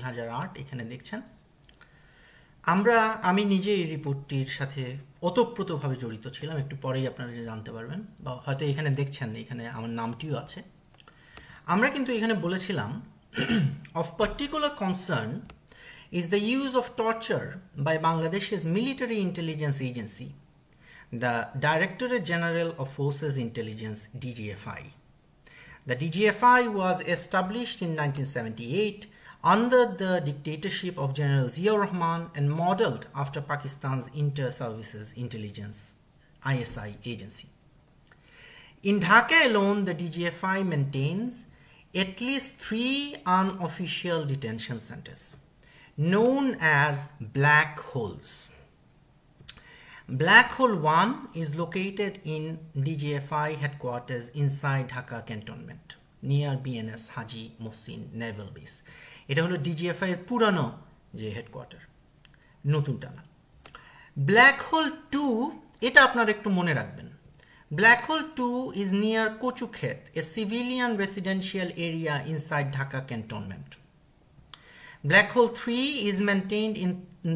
এখানে দেখছেন আমরা আমি নিজে এই রিপোর্টটির সাথে ওতপ্রোতভাবে জড়িত ছিলাম একটু পরেই আপনারা যে জানতে পারবেন বা হয়তো এখানে দেখছেন এখানে আমার নামটিও আছে আমরা কিন্তু এখানে বলেছিলাম of particular concern is the use of torture by বাংলাদেশের military intelligence agency the directorate general of forces intelligence DGFI the DGFI was established in nineteen seventy eight under the dictatorship of General Zia Rahman and modeled after Pakistan's Inter-Services Intelligence ISI agency. In Dhaka alone, the DGFI maintains at least three unofficial detention centers known as black holes. Black Hole 1 is located in DGFI headquarters inside Dhaka cantonment near BNS Haji Mohsin Naval Base এটা হলো DGFI এর পুরানো যে headquarter নতুনটা না black hole two এটা আপনারা একটু মনে রাখবেন black hole two is near Kachukhet a civilian residential area inside Dhaka cantonment black hole three is maintained in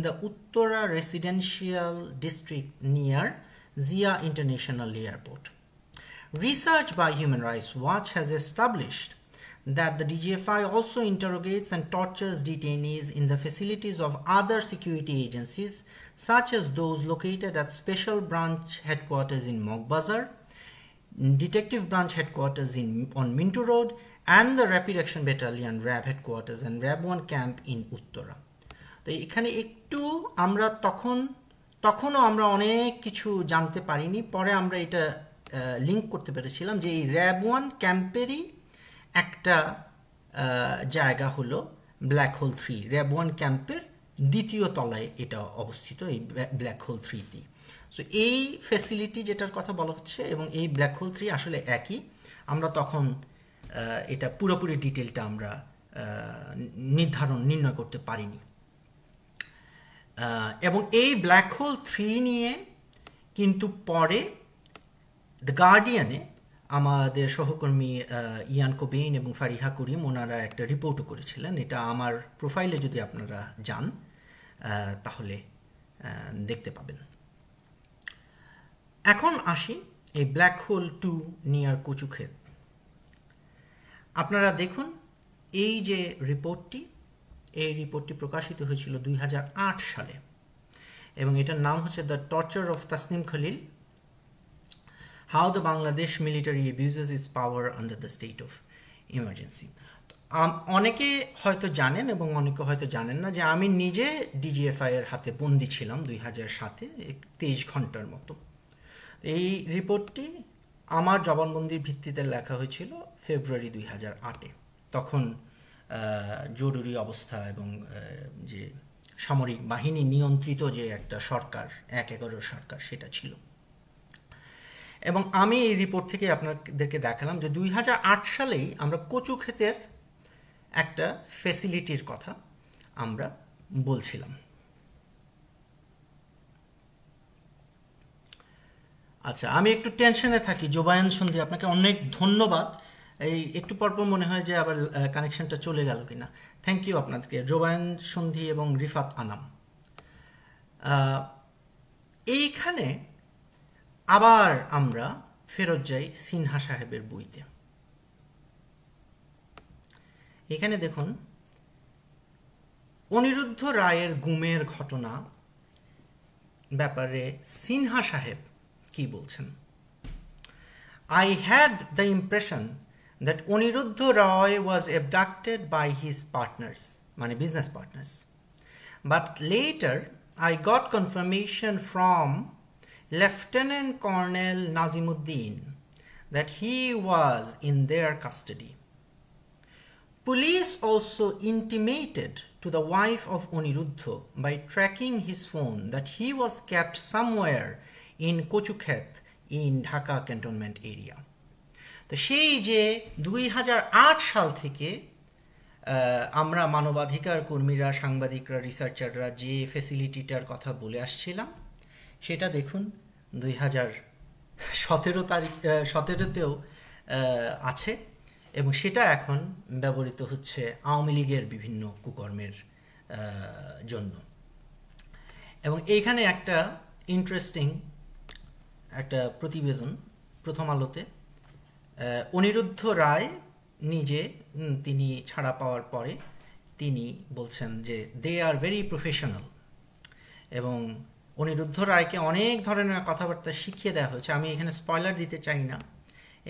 the Uttara residential district near Zia international airport research by human rights watch has established that the DGFI also interrogates and tortures detainees in the facilities of other security agencies, such as those located at Special Branch Headquarters in Mogbazar, Detective Branch Headquarters in, on Mintu Road, and the Rapid Action Battalion RAB Headquarters and RAB 1 Camp in Uttara. তো এখানে একটু আমরা তখন তখনও আমরা অনেক কিছু জানতে পারিনি পরে আমরা এটা লিঙ্ক করতে পেরেছিলাম যে এই র্যাব ওয়ান ক্যাম্পেরই একটা জায়গা হলো black hole three RAB one ক্যাম্পের দ্বিতীয় তলায় এটা অবস্থিত এই ব্ল্যাক হোল থ্রিটি সো এই ফেসিলিটি যেটার কথা বলা হচ্ছে এবং এই ব্ল্যাক হোল থ্রি আসলে একই আমরা তখন এটা পুরোপুরি ডিটেলটা আমরা নির্ধারণ নির্ণয় করতে পারিনি এবং এই ব্ল্যাক হোল থ্রি নিয়ে কিন্তু পরে দ্য গার্ডিয়ানে আমাদের সহকর্মী ইয়ান কোবেইন এবং ফারিহা করিম ওনারা একটা রিপোর্টও করেছিলেন এটা আমার প্রোফাইলে যদি আপনারা যান তাহলে দেখতে পাবেন এখন আসি এই black hole two near Kachukhet আপনারা দেখুন এই যে রিপোর্টটি এই রিপোর্টটি প্রকাশিত হয়েছিল দুই সালে এবং এটার নাম হচ্ছে the torture of Tasnim Khalil how the Bangladesh military abuses its power under the state of emergency. অনেকে হয়তো জানেন এবং অনেকে হয়তো জানেন না যে আমি নিজে ডিজিএফআই এর হাতে বন্দি ছিলাম দুই হাজার সাতে তেইশ ঘন্টার মতো এই রিপোর্টটি আমার জবানবন্দির ভিত্তিতে লেখা হয়েছিল ফেব্রুয়ারি দুই হাজার আটে তখন জরুরি অবস্থা এবং যে সামরিক বাহিনী নিয়ন্ত্রিত যে একটা সরকার এক এগারোর সরকার সেটা ছিল এবং আমি এই রিপোর্ট থেকে আপনাদেরকে দেখালাম যে দুই সালেই আমরা কচু ক্ষেতের একটা ফেসিলিটির কথা আমরা বলছিলাম আচ্ছা আমি একটু টেনশনে থাকি জোবায়ন সন্ধি আপনাকে অনেক ধন্যবাদ এই একটু পরপর মনে হয় যে আবার কানেকশনটা চলে গেল কিনা থ্যাংক ইউ আপনাদেরকে জোবায়ন সন্ধি এবং রিফাত আনাম এইখানে আবার আমরা ফেরত যাই সিনহা সাহেবের বইতে এখানে দেখুন অনিরুদ্ধ রায়ের গুমের ঘটনা ব্যাপারে সিনহা সাহেব কি বলছেন I had the impression that Aniruddha Roy was abducted by his partners মানে business partners but later I got confirmation from Lieutenant Colonel Nazimuddin that he was in their custody. Police also intimated to the wife of Aniruddha by tracking his phone that he was kept somewhere in Kochukhet in Dhaka cantonment area. তো সেই যে দুই সাল থেকে আমরা মানবাধিকার কর্মীরা সাংবাদিকরা রিসার্চাররা যে ফেসিলিটিটার কথা বলে আসছিলাম সেটা দেখুন দুই হাজার সতেরো তারিখ সতেরোতেও আছে এবং সেটা এখন ব্যবহৃত হচ্ছে আওয়ামী লীগের বিভিন্ন কুকর্মের জন্য এবং এইখানে একটা ইন্টারেস্টিং একটা প্রতিবেদন প্রথম আলোতে অনিরুদ্ধ রায় নিজে তিনি ছাড়া পাওয়ার পরে তিনি বলছেন যে দে আর ভেরি প্রফেশনাল এবং অনিরুদ্ধ রায়কে অনেক ধরনের কথাবার্তা শিখিয়ে দেওয়া হয়েছে আমি এখানে স্পয়লার দিতে চাই না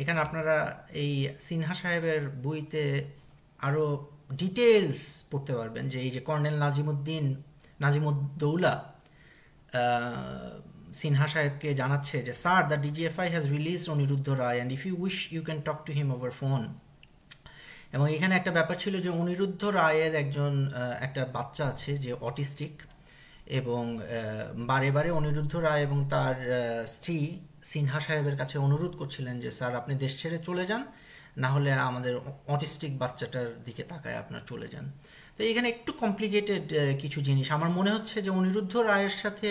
এখানে আপনারা এই সিনহা সাহেবের বইতে আরও ডিটেলস পড়তে পারবেন যে এই যে কর্নেল নাজিমুদ্দিন নাজিমুদ্দৌলা সিনহা সাহেবকে জানাচ্ছে যে sir the DGFI has release Aniruddha Roy and if you wish you can talk to him over phone এবং এখানে একটা ব্যাপার ছিল যে অনিরুদ্ধ রায়ের একজন একটা বাচ্চা আছে যে অটিস্টিক এবং বারে বারে অনিরুদ্ধ রায় এবং তার স্ত্রী সিনহা সাহেবের কাছে অনুরোধ করছিলেন যে স্যার আপনি দেশ ছেড়ে চলে যান না হলে আমাদের অটিস্টিক বাচ্চাটার দিকে তাকায় আপনার চলে যান তো এখানে একটু কমপ্লিকেটেড কিছু জিনিস আমার মনে হচ্ছে যে অনিরুদ্ধ রায়ের সাথে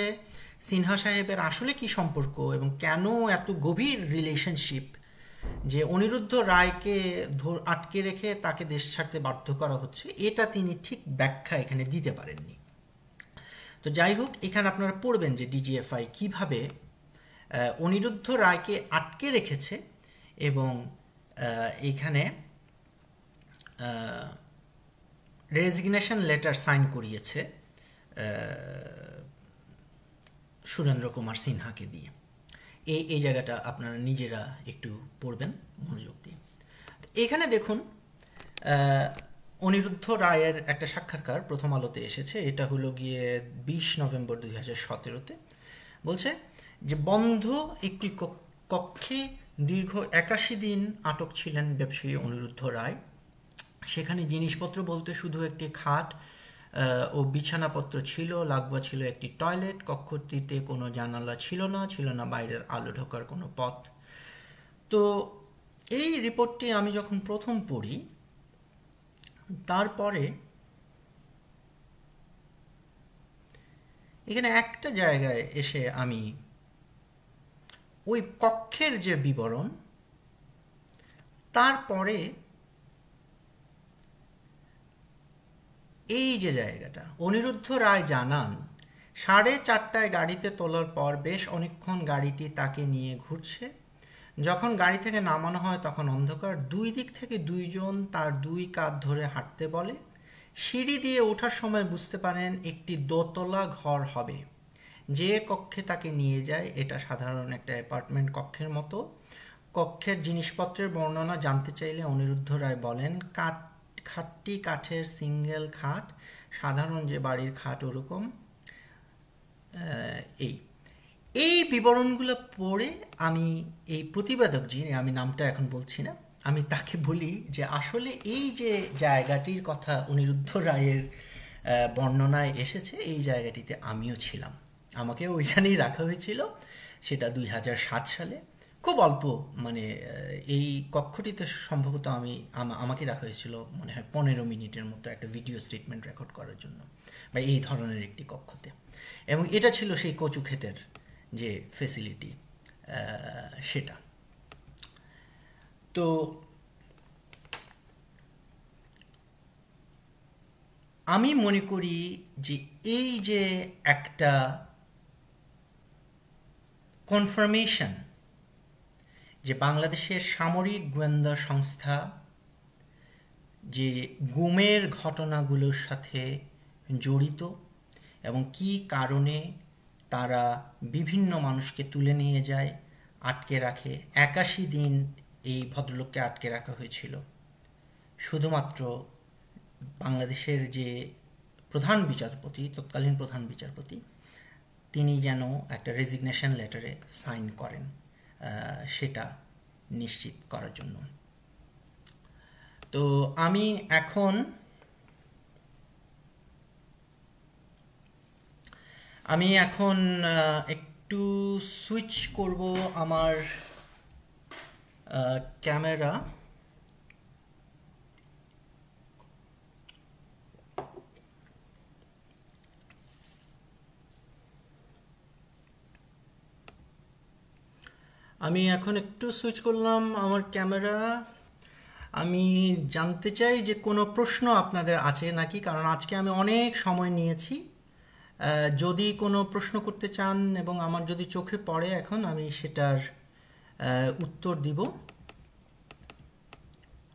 সিনহা সাহেবের আসলে কি সম্পর্ক এবং কেন এত গভীর রিলেশনশিপ যে অনিরুদ্ধ রায়কে আটকে রেখে তাকে দেশ ছাড়তে বাধ্য করা হচ্ছে এটা তিনি ঠিক ব্যাখ্যা এখানে দিতে পারেননি তো যাই হোক এখানে আপনারা পড়বেন যে ডিজিএফআই কিভাবে অনিরুদ্ধ রায়কে আটকে রেখেছে এবং এখানে রেজিগনেশন লেটার সাইন করিয়েছে সুরেন্দ্র কুমার সিনহাকে দিয়ে এই এই জায়গাটা আপনারা নিজেরা একটু পড়বেন মনোযোগ দিয়ে এখানে দেখুন অনিরুদ্ধ রায়ের একটা সাক্ষাৎকার প্রথম আলোতে এসেছে এটা হলো গিয়ে বিশ নভেম্বর দুই হাজার সতেরোতে বলছে যে বন্ধ একটি কক্ষে দীর্ঘ একাশি দিন আটক ছিলেন ব্যবসায়ী অনিরুদ্ধ রায় সেখানে জিনিসপত্র বলতে শুধু একটি খাট ও বিছানাপত্র ছিল লাগোয়া ছিল একটি টয়লেট কক্ষটিতে কোনো জানালা ছিল না ছিল না বাইরের আলো ঢোকার কোনো পথ তো এই রিপোর্টটি আমি যখন প্রথম পড়ি তারপরে এখানে একটা জায়গায় এসে আমি ওই কক্ষের যে বিবরণ তারপরে এই যে জায়গাটা অনিরুদ্ধ রায় জানান সাড়ে চারটায় গাড়িতে তোলার পর বেশ অনেকক্ষণ গাড়িটি তাকে নিয়ে ঘুরছে যখন গাড়ি থেকে নামানো হয় তখন অন্ধকার দুই দিক থেকে দুইজন তার দুই কাঁধ ধরে হাঁটতে বলে সিঁড়ি দিয়ে ওঠার সময় বুঝতে পারেন একটি দোতলা ঘর হবে যে কক্ষে তাকে নিয়ে যায় এটা সাধারণ একটা অ্যাপার্টমেন্ট কক্ষের মতো কক্ষের জিনিসপত্রের বর্ণনা জানতে চাইলে অনিরুদ্ধ রায় বলেন কাঠ খাটটি কাঠের সিঙ্গেল খাট সাধারণ যে বাড়ির খাট ওরকম এই এই বিবরণগুলো পড়ে আমি এই প্রতিবেদক যিনি আমি নামটা এখন বলছি না আমি তাকে বলি যে আসলে এই যে জায়গাটির কথা অনিরুদ্ধ রায়ের বর্ণনায় এসেছে এই জায়গাটিতে আমিও ছিলাম আমাকে ওইখানেই রাখা হয়েছিল সেটা দুই সালে খুব অল্প মানে এই কক্ষটিতে সম্ভবত আমি আমাকে রাখা হয়েছিল মনে হয় পনেরো মিনিটের মতো একটা ভিডিও স্টেটমেন্ট রেকর্ড করার জন্য বা এই ধরনের একটি কক্ষতে এবং এটা ছিল সেই কচু ক্ষেতের যে ফেসিলিটি সেটা তো আমি মনে করি যে এই যে একটা কনফার্মেশন যে বাংলাদেশের সামরিক গোয়েন্দা সংস্থা যে গুমের ঘটনাগুলোর সাথে জড়িত এবং কি কারণে তারা বিভিন্ন মানুষকে তুলে নিয়ে যায় আটকে রাখে একাশি দিন এই ভদ্রলোককে আটকে রাখা হয়েছিল শুধুমাত্র বাংলাদেশের যে প্রধান বিচারপতি তৎকালীন প্রধান বিচারপতি তিনি যেন একটা রেজিগনেশন লেটারে সাইন করেন সেটা নিশ্চিত করার জন্য তো আমি এখন আমি এখন একটু সুইচ করব আমার ক্যামেরা আমি এখন একটু সুইচ করলাম আমার ক্যামেরা আমি জানতে চাই যে কোনো প্রশ্ন আপনাদের আছে নাকি কারণ আজকে আমি অনেক সময় নিয়েছি যদি কোনো প্রশ্ন করতে চান এবং আমার যদি চোখে পড়ে এখন আমি সেটার উত্তর দিব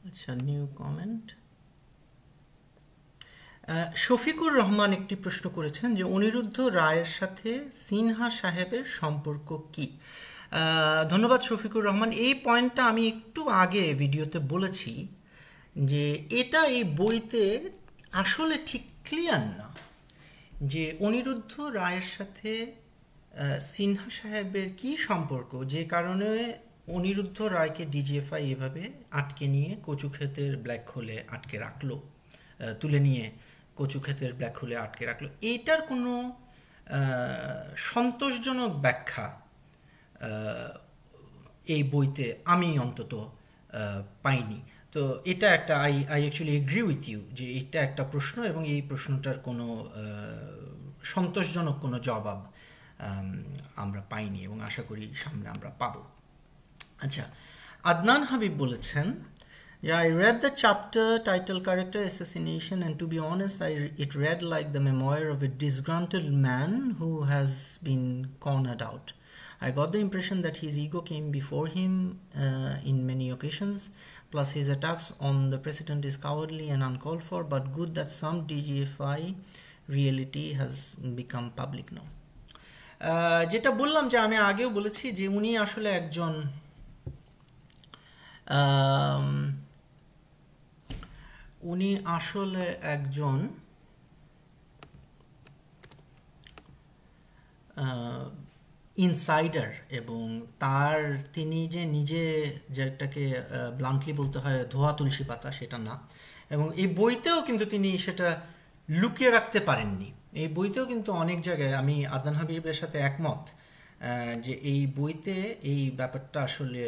আচ্ছা নিউ কমেন্ট শফিকুর রহমান একটি প্রশ্ন করেছেন যে অনিরুদ্ধ রায়ের সাথে সিনহা সাহেবের সম্পর্ক কি ধন্যবাদ শফিকুর রহমান এই পয়েন্টটা আমি একটু আগে ভিডিওতে বলেছি যে এটা এই বইতে আসলে ঠিক ক্লিয়ার না যে অনিরুদ্ধ রায়ের সাথে সিনহা সাহেবের কি সম্পর্ক যে কারণে অনিরুদ্ধ রায়কে ডিজিএফআই এভাবে আটকে নিয়ে কচুক্ষেতের ব্ল্যাক হোলে আটকে রাখলো তুলে নিয়ে কচুক্ষেতের ব্ল্যাক হোলে আটকে রাখলো এইটার কোনো সন্তোষজনক ব্যাখ্যা এই বইতে আমি অন্তত পাইনি তো এটা একটা I I actually agree with you যে এটা একটা প্রশ্ন এবং এই প্রশ্নটার কোনো সন্তোষজনক কোনো জবাব আমরা পাইনি এবং আশা করি সামনে আমরা পাব আচ্ছা আদনান হাবিব বলেছেন যে I read the chapter title character assassination and to be honest I it read like the memoir of a disgruntled man who has been cornered out I got the impression that his ego came before him in many many Plus, his attacks on the president is cowardly and uncalled for, but good that some DGFI reality has become public now. যেটা বললাম যে আমি আগেও বলেছি যে উনি আসলে একজন উনি আসলে একজন ইনসাইডার এবং তার তিনি যে নিজে যেটাকে ব্লান্টলি বলতে হয় ধোয়া তুলসী পাতা সেটা না এবং এই বইতেও কিন্তু তিনি সেটা লুকিয়ে রাখতে পারেননি এই বইতেও কিন্তু অনেক জায়গায় আমি আদান হাবিবের সাথে একমত যে এই বইতে এই ব্যাপারটা আসলে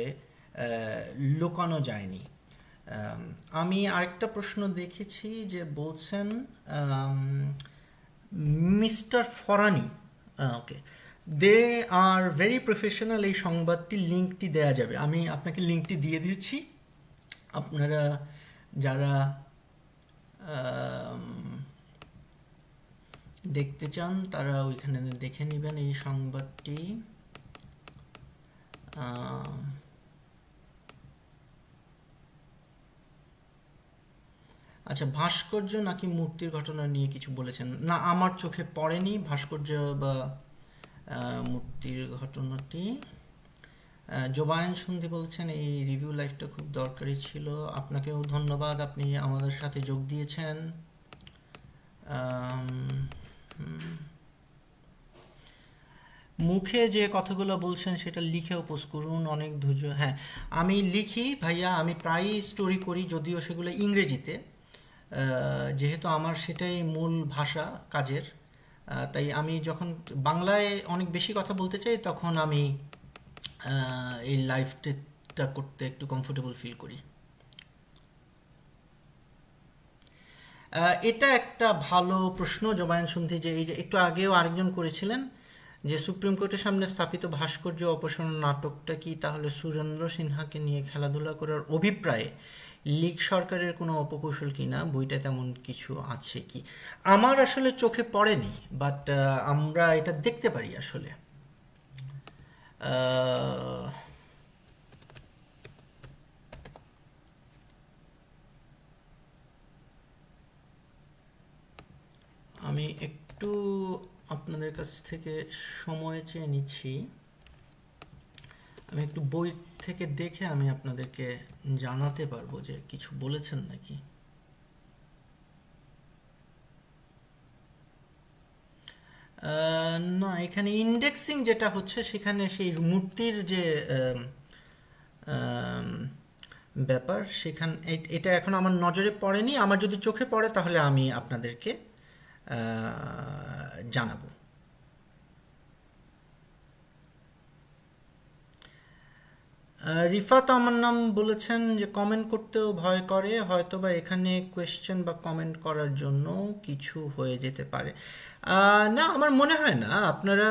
লুকানো যায়নি আমি আরেকটা প্রশ্ন দেখেছি যে বলছেন মিস্টার ফরানি okay they are very professional এই সংবাদটি লিঙ্কটি দেয়া যাবে আমি আপনাকে লিঙ্কটি দিয়ে দিচ্ছি আপনারা যারা দেখতে চান তারা ওইখানে দেখে নেবেন এই সংবাদটি আচ্ছা ভাস্কর্য নাকি মূর্তির ঘটনা নিয়ে কিছু বলেছেন না আমার চোখে পড়েনি ভাস্কর্য বা মূর্তির ঘটনাটি জোবায়ন সন্ধি বলছেন এই রিভিউ লাইফটা খুব দরকারি ছিল আপনাকেও ধন্যবাদ আপনি আমাদের সাথে যোগ দিয়েছেন মুখে যে কথাগুলো বলছেন সেটা লিখে উপোস করুন অনেক ধৈর্য হ্যাঁ আমি লিখি ভাইয়া আমি প্রায়ই স্টোরি করি যদিও সেগুলো ইংরেজিতে যেহেতু আমার সেটাই মূল ভাষা কাজের তাই আমি যখন বাংলায় অনেক বেশি কথা বলতে চাই তখন আমি এই লাইফটা করতে একটু কমফোর্টেবল ফিল করি এটা একটা ভালো প্রশ্ন জবায়ন শুনতে যে এই যে একটু আগেও আরেকজন করেছিলেন যে সুপ্রিম কোর্টের সামনে স্থাপিত ভাস্কর্য অপসারণ নাটকটা কি তাহলে সুরেন্দ্র সিনহাকে নিয়ে খেলাধুলা করার অভিপ্রায়ে লীগ সরকারের কোনো অপকৌশল কি না বইটা তেমন কিছু আছে কি আমার আসলে চোখে পড়েনি বাট আমরা এটা দেখতে পারি আসলে আমি একটু আপনাদের কাছ থেকে সময় চেয়ে নিচ্ছি আমি একটু বই থেকে দেখে আমি আপনাদেরকে জানাতে পারবো যে কিছু বলেছেন নাকি না এখানে ইন্ডেক্সিং যেটা হচ্ছে সেখানে সেই মূর্তির যে ব্যাপার সেখান এটা এখন আমার নজরে পড়েনি আমার যদি চোখে পড়ে তাহলে আমি আপনাদেরকে জানাবো রিফাত আমার নাম বলেছেন যে কমেন্ট করতেও ভয় করে হয়তো বা এখানে কোয়েশ্চেন বা কমেন্ট করার জন্য কিছু হয়ে যেতে পারে না আমার মনে হয় না আপনারা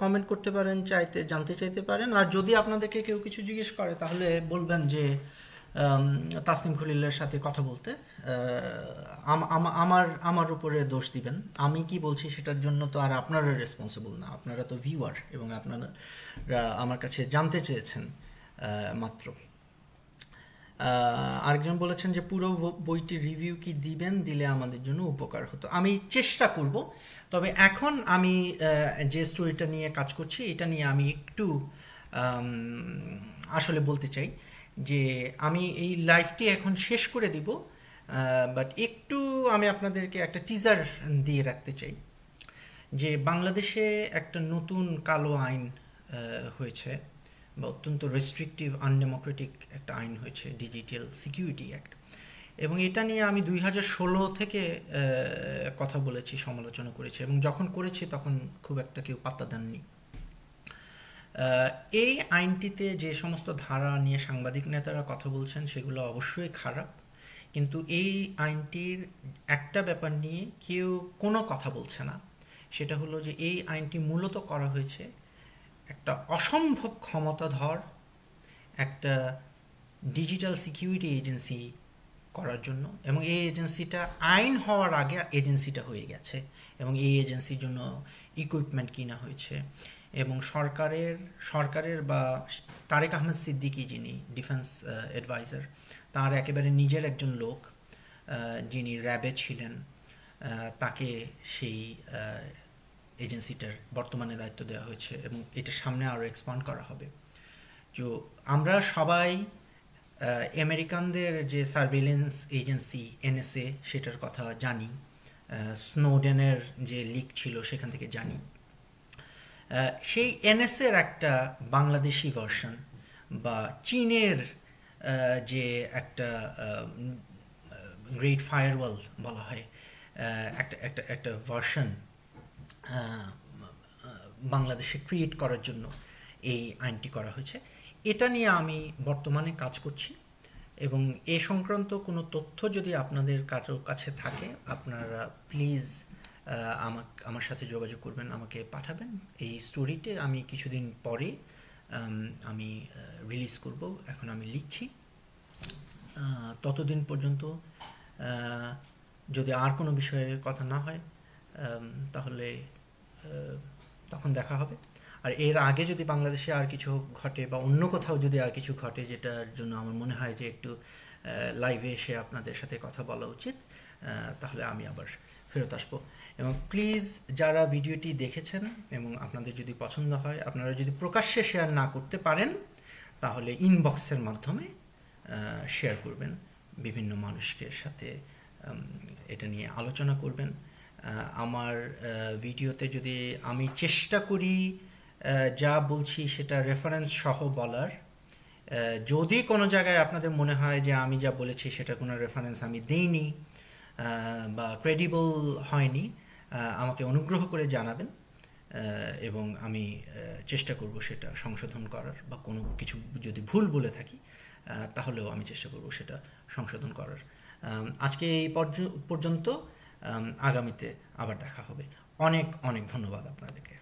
কমেন্ট করতে পারেন চাইতে জানতে চাইতে পারেন আর যদি আপনাদেরকে কেউ কিছু জিজ্ঞেস করে তাহলে বলবেন যে তাসনিম খলিল্লার সাথে কথা বলতে আমার আমার উপরে দোষ দিবেন আমি কি বলছি সেটার জন্য তো আর আপনারা রেসপন্সিবল না আপনারা তো ভিউয়ার এবং আপনারা আমার কাছে জানতে চেয়েছেন মাত্র আরেকজন বলেছেন যে পুরো বইটির রিভিউ কি দিবেন দিলে আমাদের জন্য উপকার হতো আমি চেষ্টা করব তবে এখন আমি যে স্টোরিটা নিয়ে কাজ করছি এটা নিয়ে আমি একটু আসলে বলতে চাই যে আমি এই লাইফটি এখন শেষ করে দিব বাট একটু আমি আপনাদেরকে একটা টিজার দিয়ে রাখতে চাই যে বাংলাদেশে একটা নতুন কালো আইন হয়েছে বা অত্যন্ত রেস্ট্রিকটিভ আনডেমোক্রেটিক একটা আইন হয়েছে ডিজিটাল সিকিউরিটি অ্যাক্ট এবং এটা নিয়ে আমি দুই হাজার ষোলো থেকে কথা বলেছি সমালোচনা করেছি এবং যখন করেছি তখন খুব একটা কেউ পাত্তা দেননি এই আইনটিতে যে সমস্ত ধারা নিয়ে সাংবাদিক নেতারা কথা বলছেন সেগুলো অবশ্যই খারাপ কিন্তু এই আইনটির একটা ব্যাপার নিয়ে কেউ কোনো কথা বলছে না সেটা হলো যে এই আইনটি মূলত করা হয়েছে একটা অসম্ভব ক্ষমতাধর একটা ডিজিটাল সিকিউরিটি এজেন্সি করার জন্য এবং এই এজেন্সিটা আইন হওয়ার আগে এজেন্সিটা হয়ে গেছে এবং এই এজেন্সির জন্য ইকুইপমেন্ট কিনা হয়েছে এবং সরকারের সরকারের বা তারেক আহমেদ সিদ্দিকি যিনি ডিফেন্স অ্যাডভাইজার তার একেবারে নিজের একজন লোক যিনি র্যাবে ছিলেন তাকে সেই এজেন্সিটার বর্তমানে দায়িত্ব দেওয়া হয়েছে এবং এটা সামনে আরও এক্সপান্ড করা হবে তো আমরা সবাই আমেরিকানদের যে সার্ভিলেন্স এজেন্সি এনএসএ সেটার কথা জানি স্নোডেনের যে লিক ছিল সেখান থেকে জানি সেই এনএসএর একটা বাংলাদেশি ভার্সন বা চীনের যে একটা গ্রেট ফায়ারওয়াল বলা হয় একটা একটা একটা ভার্সন বাংলাদেশে ক্রিয়েট করার জন্য এই আইনটি করা হয়েছে এটা নিয়ে আমি বর্তমানে কাজ করছি এবং এ সংক্রান্ত কোনো তথ্য যদি আপনাদের কারোর কাছে থাকে আপনারা প্লিজ আমাক আমার সাথে যোগাযোগ করবেন আমাকে পাঠাবেন এই স্টোরিতে আমি কিছুদিন পরে আমি রিলিজ করব এখন আমি লিখছি ততদিন পর্যন্ত যদি আর কোনো বিষয়ে কথা না হয় তাহলে তখন দেখা হবে আর এর আগে যদি বাংলাদেশে আর কিছু ঘটে বা অন্য কোথাও যদি আর কিছু ঘটে যেটার জন্য আমার মনে হয় যে একটু লাইভে এসে আপনাদের সাথে কথা বলা উচিত তাহলে আমি আবার ফেরত আসবো এবং প্লিজ যারা ভিডিওটি দেখেছেন এবং আপনাদের যদি পছন্দ হয় আপনারা যদি প্রকাশ্যে শেয়ার না করতে পারেন তাহলে ইনবক্সের মাধ্যমে শেয়ার করবেন বিভিন্ন মানুষের সাথে এটা নিয়ে আলোচনা করবেন আমার ভিডিওতে যদি আমি চেষ্টা করি যা বলছি সেটা রেফারেন্স সহ বলার যদি কোনো জায়গায় আপনাদের মনে হয় যে আমি যা বলেছি সেটা কোনো রেফারেন্স আমি দিইনি বা ক্রেডিবল হয়নি আমাকে অনুগ্রহ করে জানাবেন এবং আমি চেষ্টা করব সেটা সংশোধন করার বা কোনো কিছু যদি ভুল বলে থাকি তাহলেও আমি চেষ্টা করব সেটা সংশোধন করার আজকে এই পর্যন্ত আগামীতে আবার দেখা হবে অনেক অনেক ধন্যবাদ আপনাদেরকে